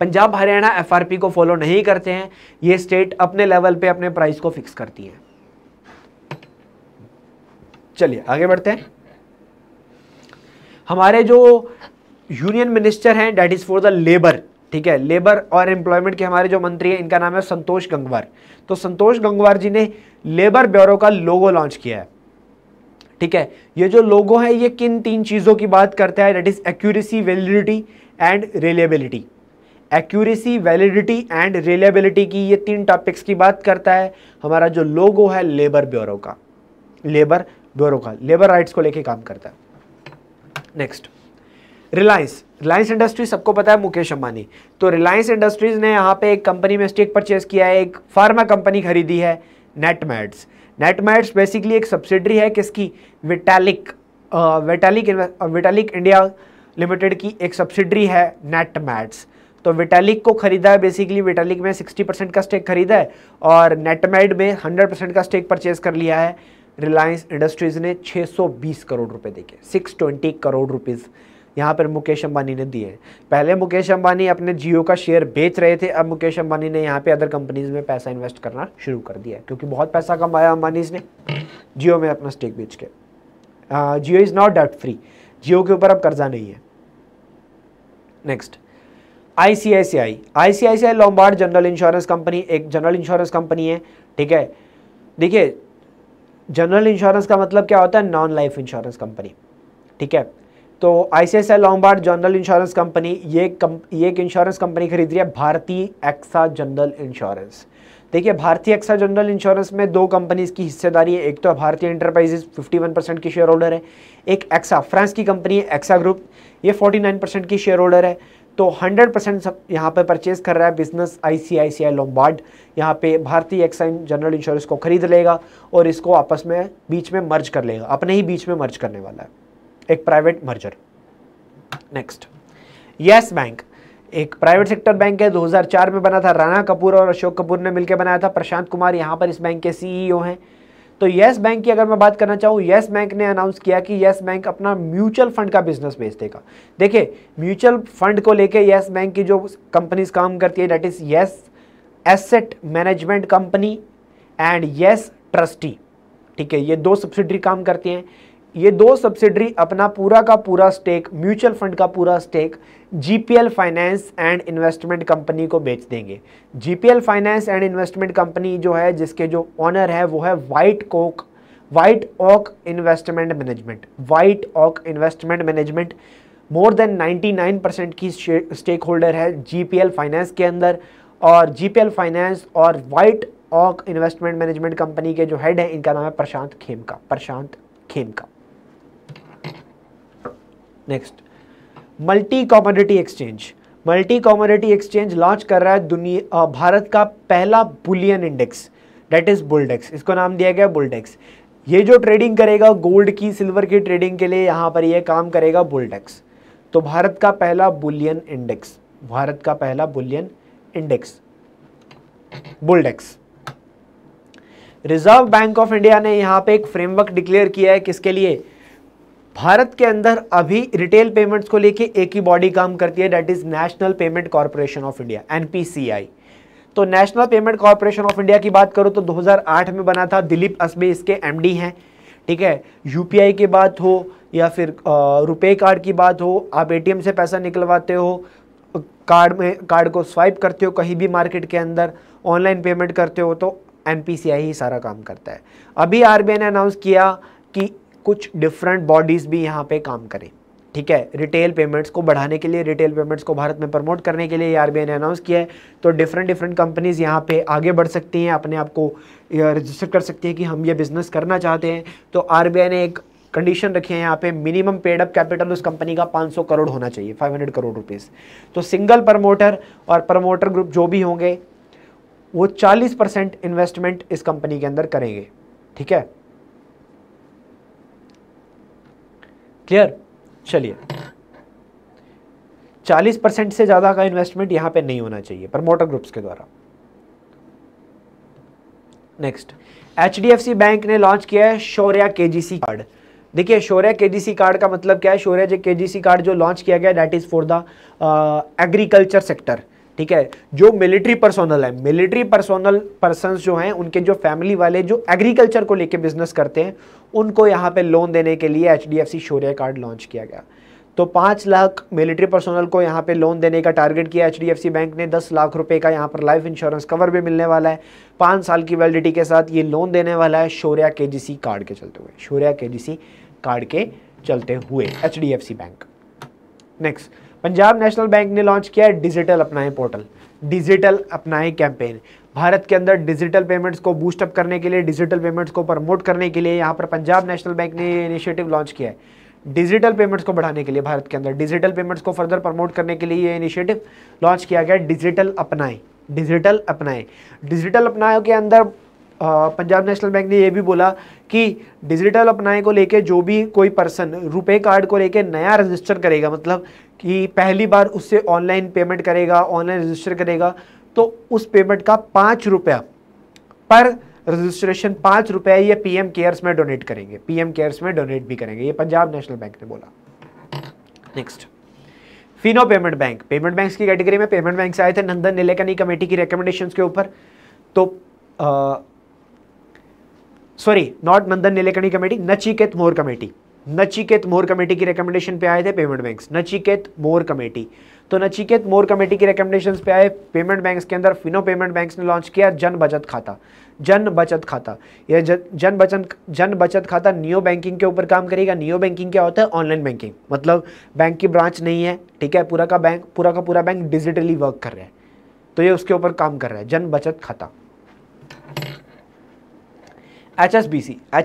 पंजाब हरियाणा एफ को फॉलो नहीं करते हैं ये स्टेट अपने लेवल पे अपने प्राइस को फिक्स करती है चलिए आगे बढ़ते हैं हमारे जो यूनियन मिनिस्टर हैं that is for the labour ठीक है लेबर और एम्प्लॉयमेंट के हमारे जो मंत्री हैं इनका नाम है संतोष गंगवार तो संतोष गंगवार जी ने लेबर ब्यूरो का लोगो लॉन्च किया है ठीक है ये जो लोगो है ये किन तीन चीज़ों की बात करता है that is accuracy validity and reliability accuracy validity and reliability की ये तीन टॉपिक्स की बात करता है हमारा जो लोगो है लेबर ब्यूरो का लेबर ब्यूरो का लेबर राइट्स को लेके काम करता है नेक्स्ट रिलायंस रिलायंस इंडस्ट्रीज सबको पता है मुकेश अंबानी तो रिलायंस इंडस्ट्रीज ने यहाँ पे एक कंपनी में स्टेक परचेज किया है एक फार्मा कंपनी खरीदी है नेटमैट्स नेटमैट्स बेसिकली एक सब्सिडरी है किसकी Vitalic Vitalic Vitalic India limited की एक सब्सिडरी है नेटमैट्स तो विटेलिक को खरीदा है बेसिकली विटालिक में 60 परसेंट का स्टेक खरीदा है और नेटमेड में 100 परसेंट का स्टेक परचेज कर लिया है रिलायंस इंडस्ट्रीज़ ने 620 करोड़ रुपए देखे 620 करोड़ रुपीज़ यहाँ पर मुकेश अंबानी ने दिए पहले मुकेश अंबानी अपने जियो का शेयर बेच रहे थे अब मुकेश अंबानी ने यहाँ पे अदर कंपनीज में पैसा इन्वेस्ट करना शुरू कर दिया क्योंकि बहुत पैसा कमाया अंबानीज ने जियो में अपना स्टेक बेच के Jio is not debt free Jio के ऊपर अब कर्जा नहीं है next ICICI ICICI Lombard general insurance company एक जनरल इंश्योरेंस कंपनी है ठीक है देखिए जनरल इंश्योरेंस का मतलब क्या होता है नॉन लाइफ इंश्योरेंस कंपनी ठीक है तो ICICI Lombard general insurance company ये कम ये एक इंश्योरेंस कंपनी खरीद रही है भारतीय एक्सा जनरल इंश्योरेंस देखिए भारतीय एक्सा जनरल इंश्योरेंस में दो कंपनीज की हिस्सेदारी है एक तो भारतीय इंटरप्राइजेज 51 परसेंट की शेयर होल्डर है एक एक्सा फ्रांस की कंपनी है एक्सा ग्रुप ये 49 परसेंट की शेयर होल्डर है तो 100 परसेंट सब यहाँ पर परचेज कर रहा है business I C I C I Lombard यहाँ पर भारतीय एक्साइन जनरल इंश्योरेंस को खरीद लेगा और इसको आपस में बीच में मर्ज कर लेगा अपने ही बीच में मर्ज करने वाला है एक private merger next Yes Bank एक प्राइवेट सेक्टर बैंक है 2004 में बना था राणा कपूर और अशोक कपूर ने मिलकर बनाया था प्रशांत कुमार यहाँ पर इस बैंक के सीईओ e हैं तो यस बैंक की अगर मैं बात करना चाहूँ येस बैंक ने अनाउंस किया कि यस बैंक अपना म्यूचुअल फंड का बिजनेस बेच देगा देखिए म्यूचुअल फंड को लेके यस बैंक की जो कंपनीज काम करती है that is Yes Asset Management Company and Yes Trustee ठीक है ये दो सब्सिडरी काम करती हैं ये दो सब्सिडरी अपना पूरा का पूरा स्टेक म्यूचुअल फंड का पूरा stake GPL finance and investment company को बेच देंगे GPL finance and investment company जो है जिसके जो ऑनर है वो है White Oak White Oak Investment Management White Oak Investment Management more than 99 percent की स्टेक होल्डर है जीपीएल फाइनेंस के अंदर और जीपीएल फाइनेंस और White Oak Investment Management company के जो हेड है इनका नाम है Prashant Khemka Prashant Khemka next multi commodity exchange multi commodity exchange launch कर रहा है दुनिया भारत का पहला bullion index that is Bulldex इसको नाम दिया गया बुलडेक्स ये जो ट्रेडिंग करेगा गोल्ड की सिल्वर की ट्रेडिंग के लिए यहाँ पर ये काम करेगा बुलडेक्स तो भारत का पहला बुलियन इंडेक्स भारत का पहला bullion index Bulldex Reserve Bank of India ने यहाँ पे एक फ्रेमवर्क डिक्लेयर किया है किसके लिए भारत के अंदर अभी रिटेल पेमेंट्स को लेके एक ही बॉडी काम करती है that is National Payment Corporation of India NPCI तो National Payment Corporation of India की बात करो तो 2008 में बना था दिलीप असमे इसके एमडी हैं ठीक है यूपीआई की बात हो या फिर रुपए कार्ड की बात हो आप एटीएम से पैसा निकलवाते हो कार्ड में कार्ड को स्वाइप करते हो कहीं भी मार्केट के अंदर ऑनलाइन पेमेंट करते हो तो एन ही सारा काम करता है अभी आर ने अनाउंस किया कि कुछ डिफरेंट बॉडीज़ भी यहाँ पे काम करें ठीक है रिटेल पेमेंट्स को बढ़ाने के लिए रिटेल पेमेंट्स को भारत में प्रमोट करने के लिए आर e ने अनाउंस किया है तो डिफरेंट डिफरेंट कंपनीज़ यहाँ पे आगे बढ़ सकती हैं अपने आप को रजिस्टर कर सकती हैं कि हम ये बिज़नेस करना चाहते हैं तो आर ने एक कंडीशन रखी है यहाँ पे मिनिमम पेड अप कैपिटल उस कंपनी का 500 करोड़ होना चाहिए 500 करोड़ रुपीस तो सिंगल प्रमोटर और प्रमोटर ग्रुप जो भी होंगे वो 40 परसेंट इन्वेस्टमेंट इस कंपनी के अंदर करेंगे ठीक है क्लियर चलिए 40 परसेंट से ज़्यादा का इन्वेस्टमेंट यहां पे नहीं होना चाहिए प्रमोटर ग्रुप्स के द्वारा नेक्स्ट एच बैंक ने लॉन्च किया है शौर्या के कार्ड देखिए शौर्य के कार्ड का मतलब क्या है शौर्य के कार्ड जो लॉन्च किया गया that is for the agriculture sector ठीक है जो मिलिट्री पर्सोनल है मिलिट्री पर्सोनल पर्सन जो हैं उनके जो फैमिली वाले जो एग्रीकल्चर को लेके बिजनेस करते हैं उनको यहाँ पे लोन देने के लिए H D F C Shaurya card launch किया गया तो पाँच लाख मिलिट्री पर्सोनल को यहाँ पे लोन देने का टारगेट किया सी बैंक ने दस लाख रुपए का यहाँ पर लाइफ इंश्योरेंस कवर भी मिलने वाला है पाँच साल की वैलिडिटी के साथ ये लोन देने वाला है शौर्या केजीसी कार्ड के चलते हुए शौर्या केजीसी कार्ड के चलते हुए C bank next Punjab National Bank ने लॉन्च किया है डिजिटल अपनाएं पोर्टल डिजिटल अपनाएं कैंपेन भारत के अंदर डिजिटल पेमेंट्स को बूस्टअप करने के लिए डिजिटल पेमेंट्स को प्रमोट करने के लिए यहाँ पर पंजाब नेशनल बैंक ने इनिशिएटिव लॉन्च किया है डिजिटल पेमेंट्स को बढ़ाने के लिए भारत के अंदर डिजिटल पेमेंट्स को फर्दर प्रमोट करने के लिए ये इनिशिएटिव लॉन्च किया गया डिजिटल अपनाएं डिजिटल अपनाएं डिजिटल अपनाएं के अंदर पंजाब नेशनल बैंक ने यह भी बोला कि डिजिटल अपनाएं को लेके जो भी कोई पर्सन रुपए कार्ड को लेके नया रजिस्टर करेगा मतलब कि पहली बार उससे ऑनलाइन पेमेंट करेगा ऑनलाइन रजिस्टर करेगा तो उस पेमेंट का पाँच रुपया पर रजिस्ट्रेशन पाँच रुपया ये पीएम केयर्स में डोनेट करेंगे पीएम केयर्स में डोनेट भी करेंगे ये पंजाब नेशनल बैंक ने बोला next Fino payment bank payment bank की कैटेगरी में पेमेंट बैंक आए थे नंदन निलेकनी कमेटी की रिकमेंडेशन के ऊपर तो sorry not Nandan Nilekani committee Nachiket Mor committee Nachiket Mor committee की रिकमेंडेशन पे आए थे payment banks Nachiket Mor committee तो नचिकेत मोर कमेटी की रिकमेंडेशन पे आए पेमेंट बैंक्स के अंदर फिनो पेमेंट बैंक्स ने लॉन्च किया जन बचत खाता जन बचत खाता यह जन बचत जन बचत खाता नियो बैंकिंग के ऊपर काम करेगा नियो बैंकिंग क्या होता है ऑनलाइन बैंकिंग मतलब बैंक की ब्रांच नहीं है ठीक है पूरा का बैंक पूरा का पूरा बैंक डिजिटली वर्क कर रहा है तो ये उसके ऊपर काम कर रहा है जन बचत खाता एच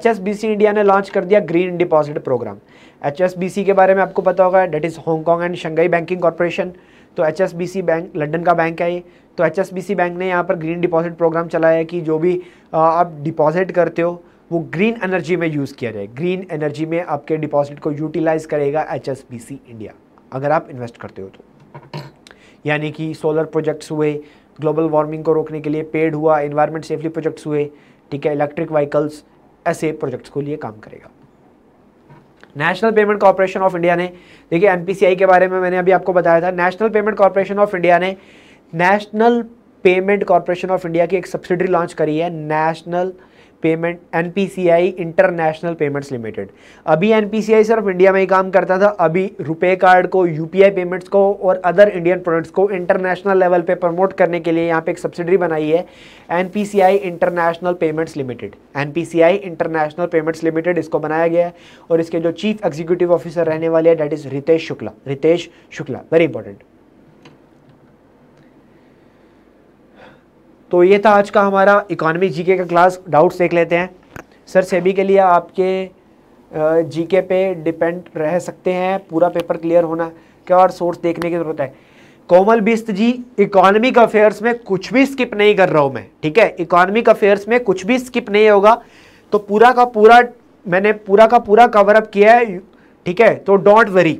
एच इंडिया ने लॉन्च कर दिया ग्रीन डिपॉजिट प्रोग्राम एच के बारे में आपको पता होगा that is Hong Kong and Shanghai Banking Corporation तो एच बैंक लंदन का बैंक है ये तो एच बैंक ने यहाँ पर ग्रीन डिपॉजिट प्रोग्राम चलाया है कि जो भी आप डिपॉजिट करते हो वो ग्रीन एनर्जी में यूज़ किया जाए ग्रीन एनर्जी में आपके डिपॉजिट को यूटिलाइज करेगा एच इंडिया अगर आप इन्वेस्ट करते हो तो यानी कि सोलर प्रोजेक्ट्स हुए ग्लोबल वार्मिंग को रोकने के लिए पेड हुआ इन्वायरमेंट सेफली प्रोजेक्ट्स हुए ठीक है इलेक्ट्रिक व्हीकल्स ऐसे प्रोजेक्ट्स को लिए काम करेगा National Payment Corporation of India ने देखिए एनपीसीआई के बारे में मैंने अभी आपको बताया था National Payment Corporation of India ने National Payment Corporation of India की एक सब्सिडी लॉन्च करी है National Payment N International Payments Limited अभी एन सिर्फ इंडिया में ही काम करता था अभी रुपए कार्ड को यू पेमेंट्स को और अदर इंडियन प्रोडक्ट्स को इंटरनेशनल लेवल पर प्रमोट करने के लिए यहाँ पे एक सब्सिडरी बनाई है N International Payments Limited N International Payments Limited इसको बनाया गया है और इसके जो चीफ एग्जीक्यूटिव ऑफिसर रहने वाले हैं that is Ritesh Shukla Ritesh Shukla very important तो ये था आज का हमारा इकोनॉमी जीके का क्लास डाउट्स देख लेते हैं सर सेबी के लिए आपके जीके पे डिपेंड रह सकते हैं पूरा पेपर क्लियर होना क्या और सोर्स देखने की ज़रूरत है कोमल बिस्त जी इकोनॉमिक अफेयर्स में कुछ भी स्किप नहीं कर रहा हूँ मैं ठीक है इकोनॉमिक अफेयर्स में कुछ भी स्किप नहीं होगा तो पूरा का पूरा मैंने पूरा का पूरा कवर अप किया है ठीक है तो डोंट वरी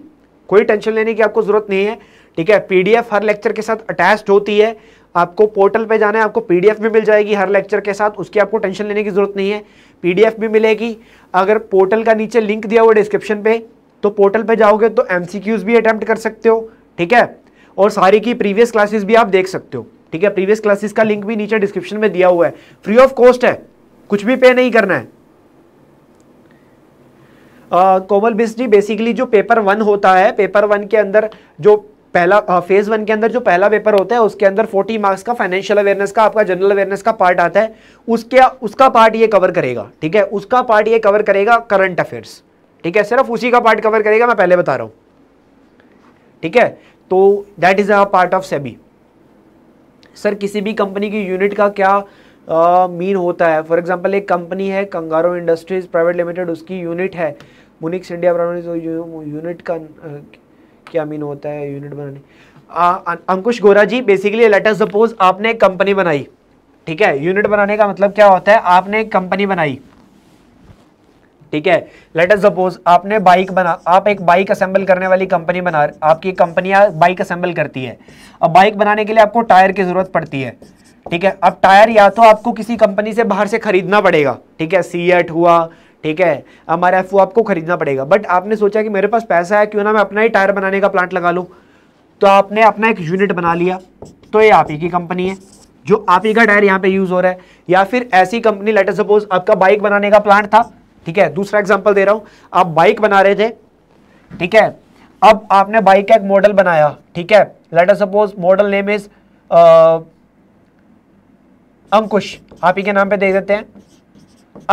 कोई टेंशन लेने की आपको ज़रूरत नहीं है ठीक है पीडीएफ हर लेक्चर के साथ अटैच होती है आपको पोर्टल पे जाना है आपको पीडीएफ भी मिल जाएगी हर लेक्चर के साथ उसकी आपको टेंशन लेने की ज़रूरत नहीं है पीडीएफ भी मिलेगी अगर पोर्टल का नीचे लिंक दिया हुआ डिस्क्रिप्शन पे तो पोर्टल पे जाओगे तो एमसीक्यूज़ भी अटैम्प्ट कर सकते हो ठीक है और सारी की प्रीवियस क्लासेस भी आप देख सकते हो ठीक है प्रीवियस क्लासेस का लिंक भी नीचे डिस्क्रिप्शन में दिया हुआ है फ्री ऑफ कॉस्ट है कुछ भी पे नहीं करना है कोमल बिस्ट जी बेसिकली जो पेपर वन होता है पेपर वन के अंदर जो पहला फेज वन के अंदर जो पहला पेपर होता है उसके अंदर 40 मार्क्स का फाइनेंशियल अवेयरनेस का आपका जनरल अवेयरनेस का पार्ट आता है उसके उसका पार्ट ये कवर करेगा ठीक है उसका पार्ट ये कवर करेगा करंट अफेयर्स ठीक है सिर्फ उसी का पार्ट कवर करेगा मैं पहले बता रहा हूं ठीक है तो that is a part of SEBI sir किसी भी कंपनी की यूनिट का क्या मीन uh, होता है फॉर एग्जाम्पल एक कंपनी है कंगारो इंडस्ट्रीज प्राइवेट लिमिटेड उसकी यूनिट है मुनिक्स इंडिया यूनिट का क्या मीन होता है यूनिट बनाने अं-, Ankush Gora ji basically let us suppose आपने एक कंपनी बनाई ठीक है यूनिट बनाने का मतलब क्या होता है आपने एक कंपनी बनाई ठीक है लेट अस सपोज आपने बाइक बना आप एक बाइक असेंबल करने वाली कंपनी बना आपकी कंपनियां बाइक असेंबल करती है अब बाइक बनाने के लिए आपको टायर की ज़रूरत पड़ती है ठीक है अब टायर या तो आपको किसी कंपनी से बाहर से खरीदना पड़ेगा ठीक है सीएट हुआ ठीक है हमारा एफ आपको खरीदना पड़ेगा बट आपने सोचा कि मेरे पास पैसा है क्यों ना मैं अपना ही टायर बनाने का प्लांट लगा लूँ तो आपने अपना एक यूनिट बना लिया तो ये आप ही की कंपनी है जो आप ही का टायर यहाँ पे यूज़ हो रहा है या फिर ऐसी कंपनी लेटर सपोज आपका बाइक बनाने का प्लांट था ठीक है दूसरा एग्जाम्पल दे रहा हूँ आप बाइक बना रहे थे ठीक है अब आपने बाइक का एक मॉडल बनाया ठीक है let us suppose model name is Ankush आप ही के नाम पे दे देते हैं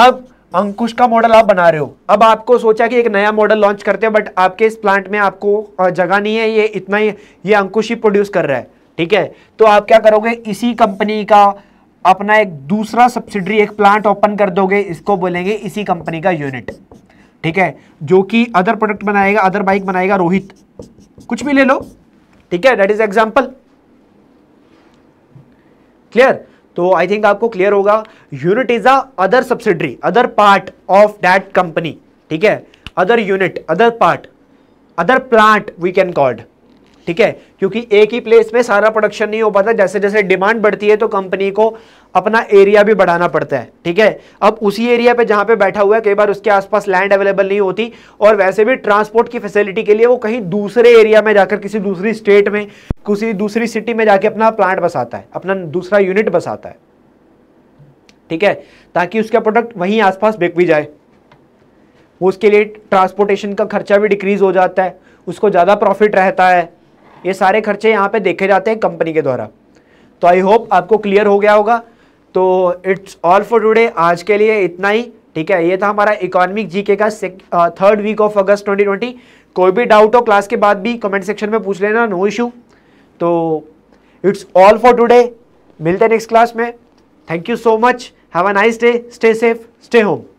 अब अंकुश का मॉडल आप बना रहे हो अब आपको सोचा कि एक नया मॉडल लॉन्च करते हैं बट आपके इस प्लांट में आपको जगह नहीं है ये इतना ही ये अंकुश ही प्रोड्यूस कर रहा है ठीक है तो आप क्या करोगे इसी कंपनी का अपना एक दूसरा सब्सिडरी एक प्लांट ओपन कर दोगे इसको बोलेंगे इसी कंपनी का यूनिट ठीक है जो कि अदर प्रोडक्ट बनाएगा अदर बाइक बनाएगा रोहित कुछ भी ले लो ठीक है डेट इज एग्जाम्पल क्लियर तो आई थिंक आपको क्लियर होगा unit is a other subsidiary other part of that company ठीक है other unit other part other plant we can called ठीक है क्योंकि एक ही प्लेस में सारा प्रोडक्शन नहीं हो पाता जैसे जैसे डिमांड बढ़ती है तो कंपनी को अपना एरिया भी बढ़ाना पड़ता है ठीक है अब उसी एरिया पे जहाँ पे बैठा हुआ है कई बार उसके आसपास लैंड अवेलेबल नहीं होती और वैसे भी ट्रांसपोर्ट की फैसिलिटी के लिए वो कहीं दूसरे एरिया में जाकर किसी दूसरी स्टेट में किसी दूसरी सिटी में जाके अपना प्लांट बसाता है अपना दूसरा यूनिट बसाता है ठीक है ताकि उसका प्रोडक्ट वहीं आसपास बिक भी जाए उसके लिए ट्रांसपोर्टेशन का खर्चा भी डिक्रीज हो जाता है उसको ज़्यादा प्रॉफिट रहता है ये सारे खर्चे यहाँ पे देखे जाते हैं कंपनी के द्वारा तो आई होप आपको क्लियर हो गया होगा तो इट्स ऑल फॉर टुडे आज के लिए इतना ही ठीक है ये था हमारा इकोनॉमिक जीके का थर्ड वीक ऑफ अगस्त 2020 कोई भी डाउट हो क्लास के बाद भी कमेंट सेक्शन में पूछ लेना नो इशू तो इट्स ऑल फॉर टुडे मिलते हैं नेक्स्ट क्लास में thank you so much have a nice day stay safe stay home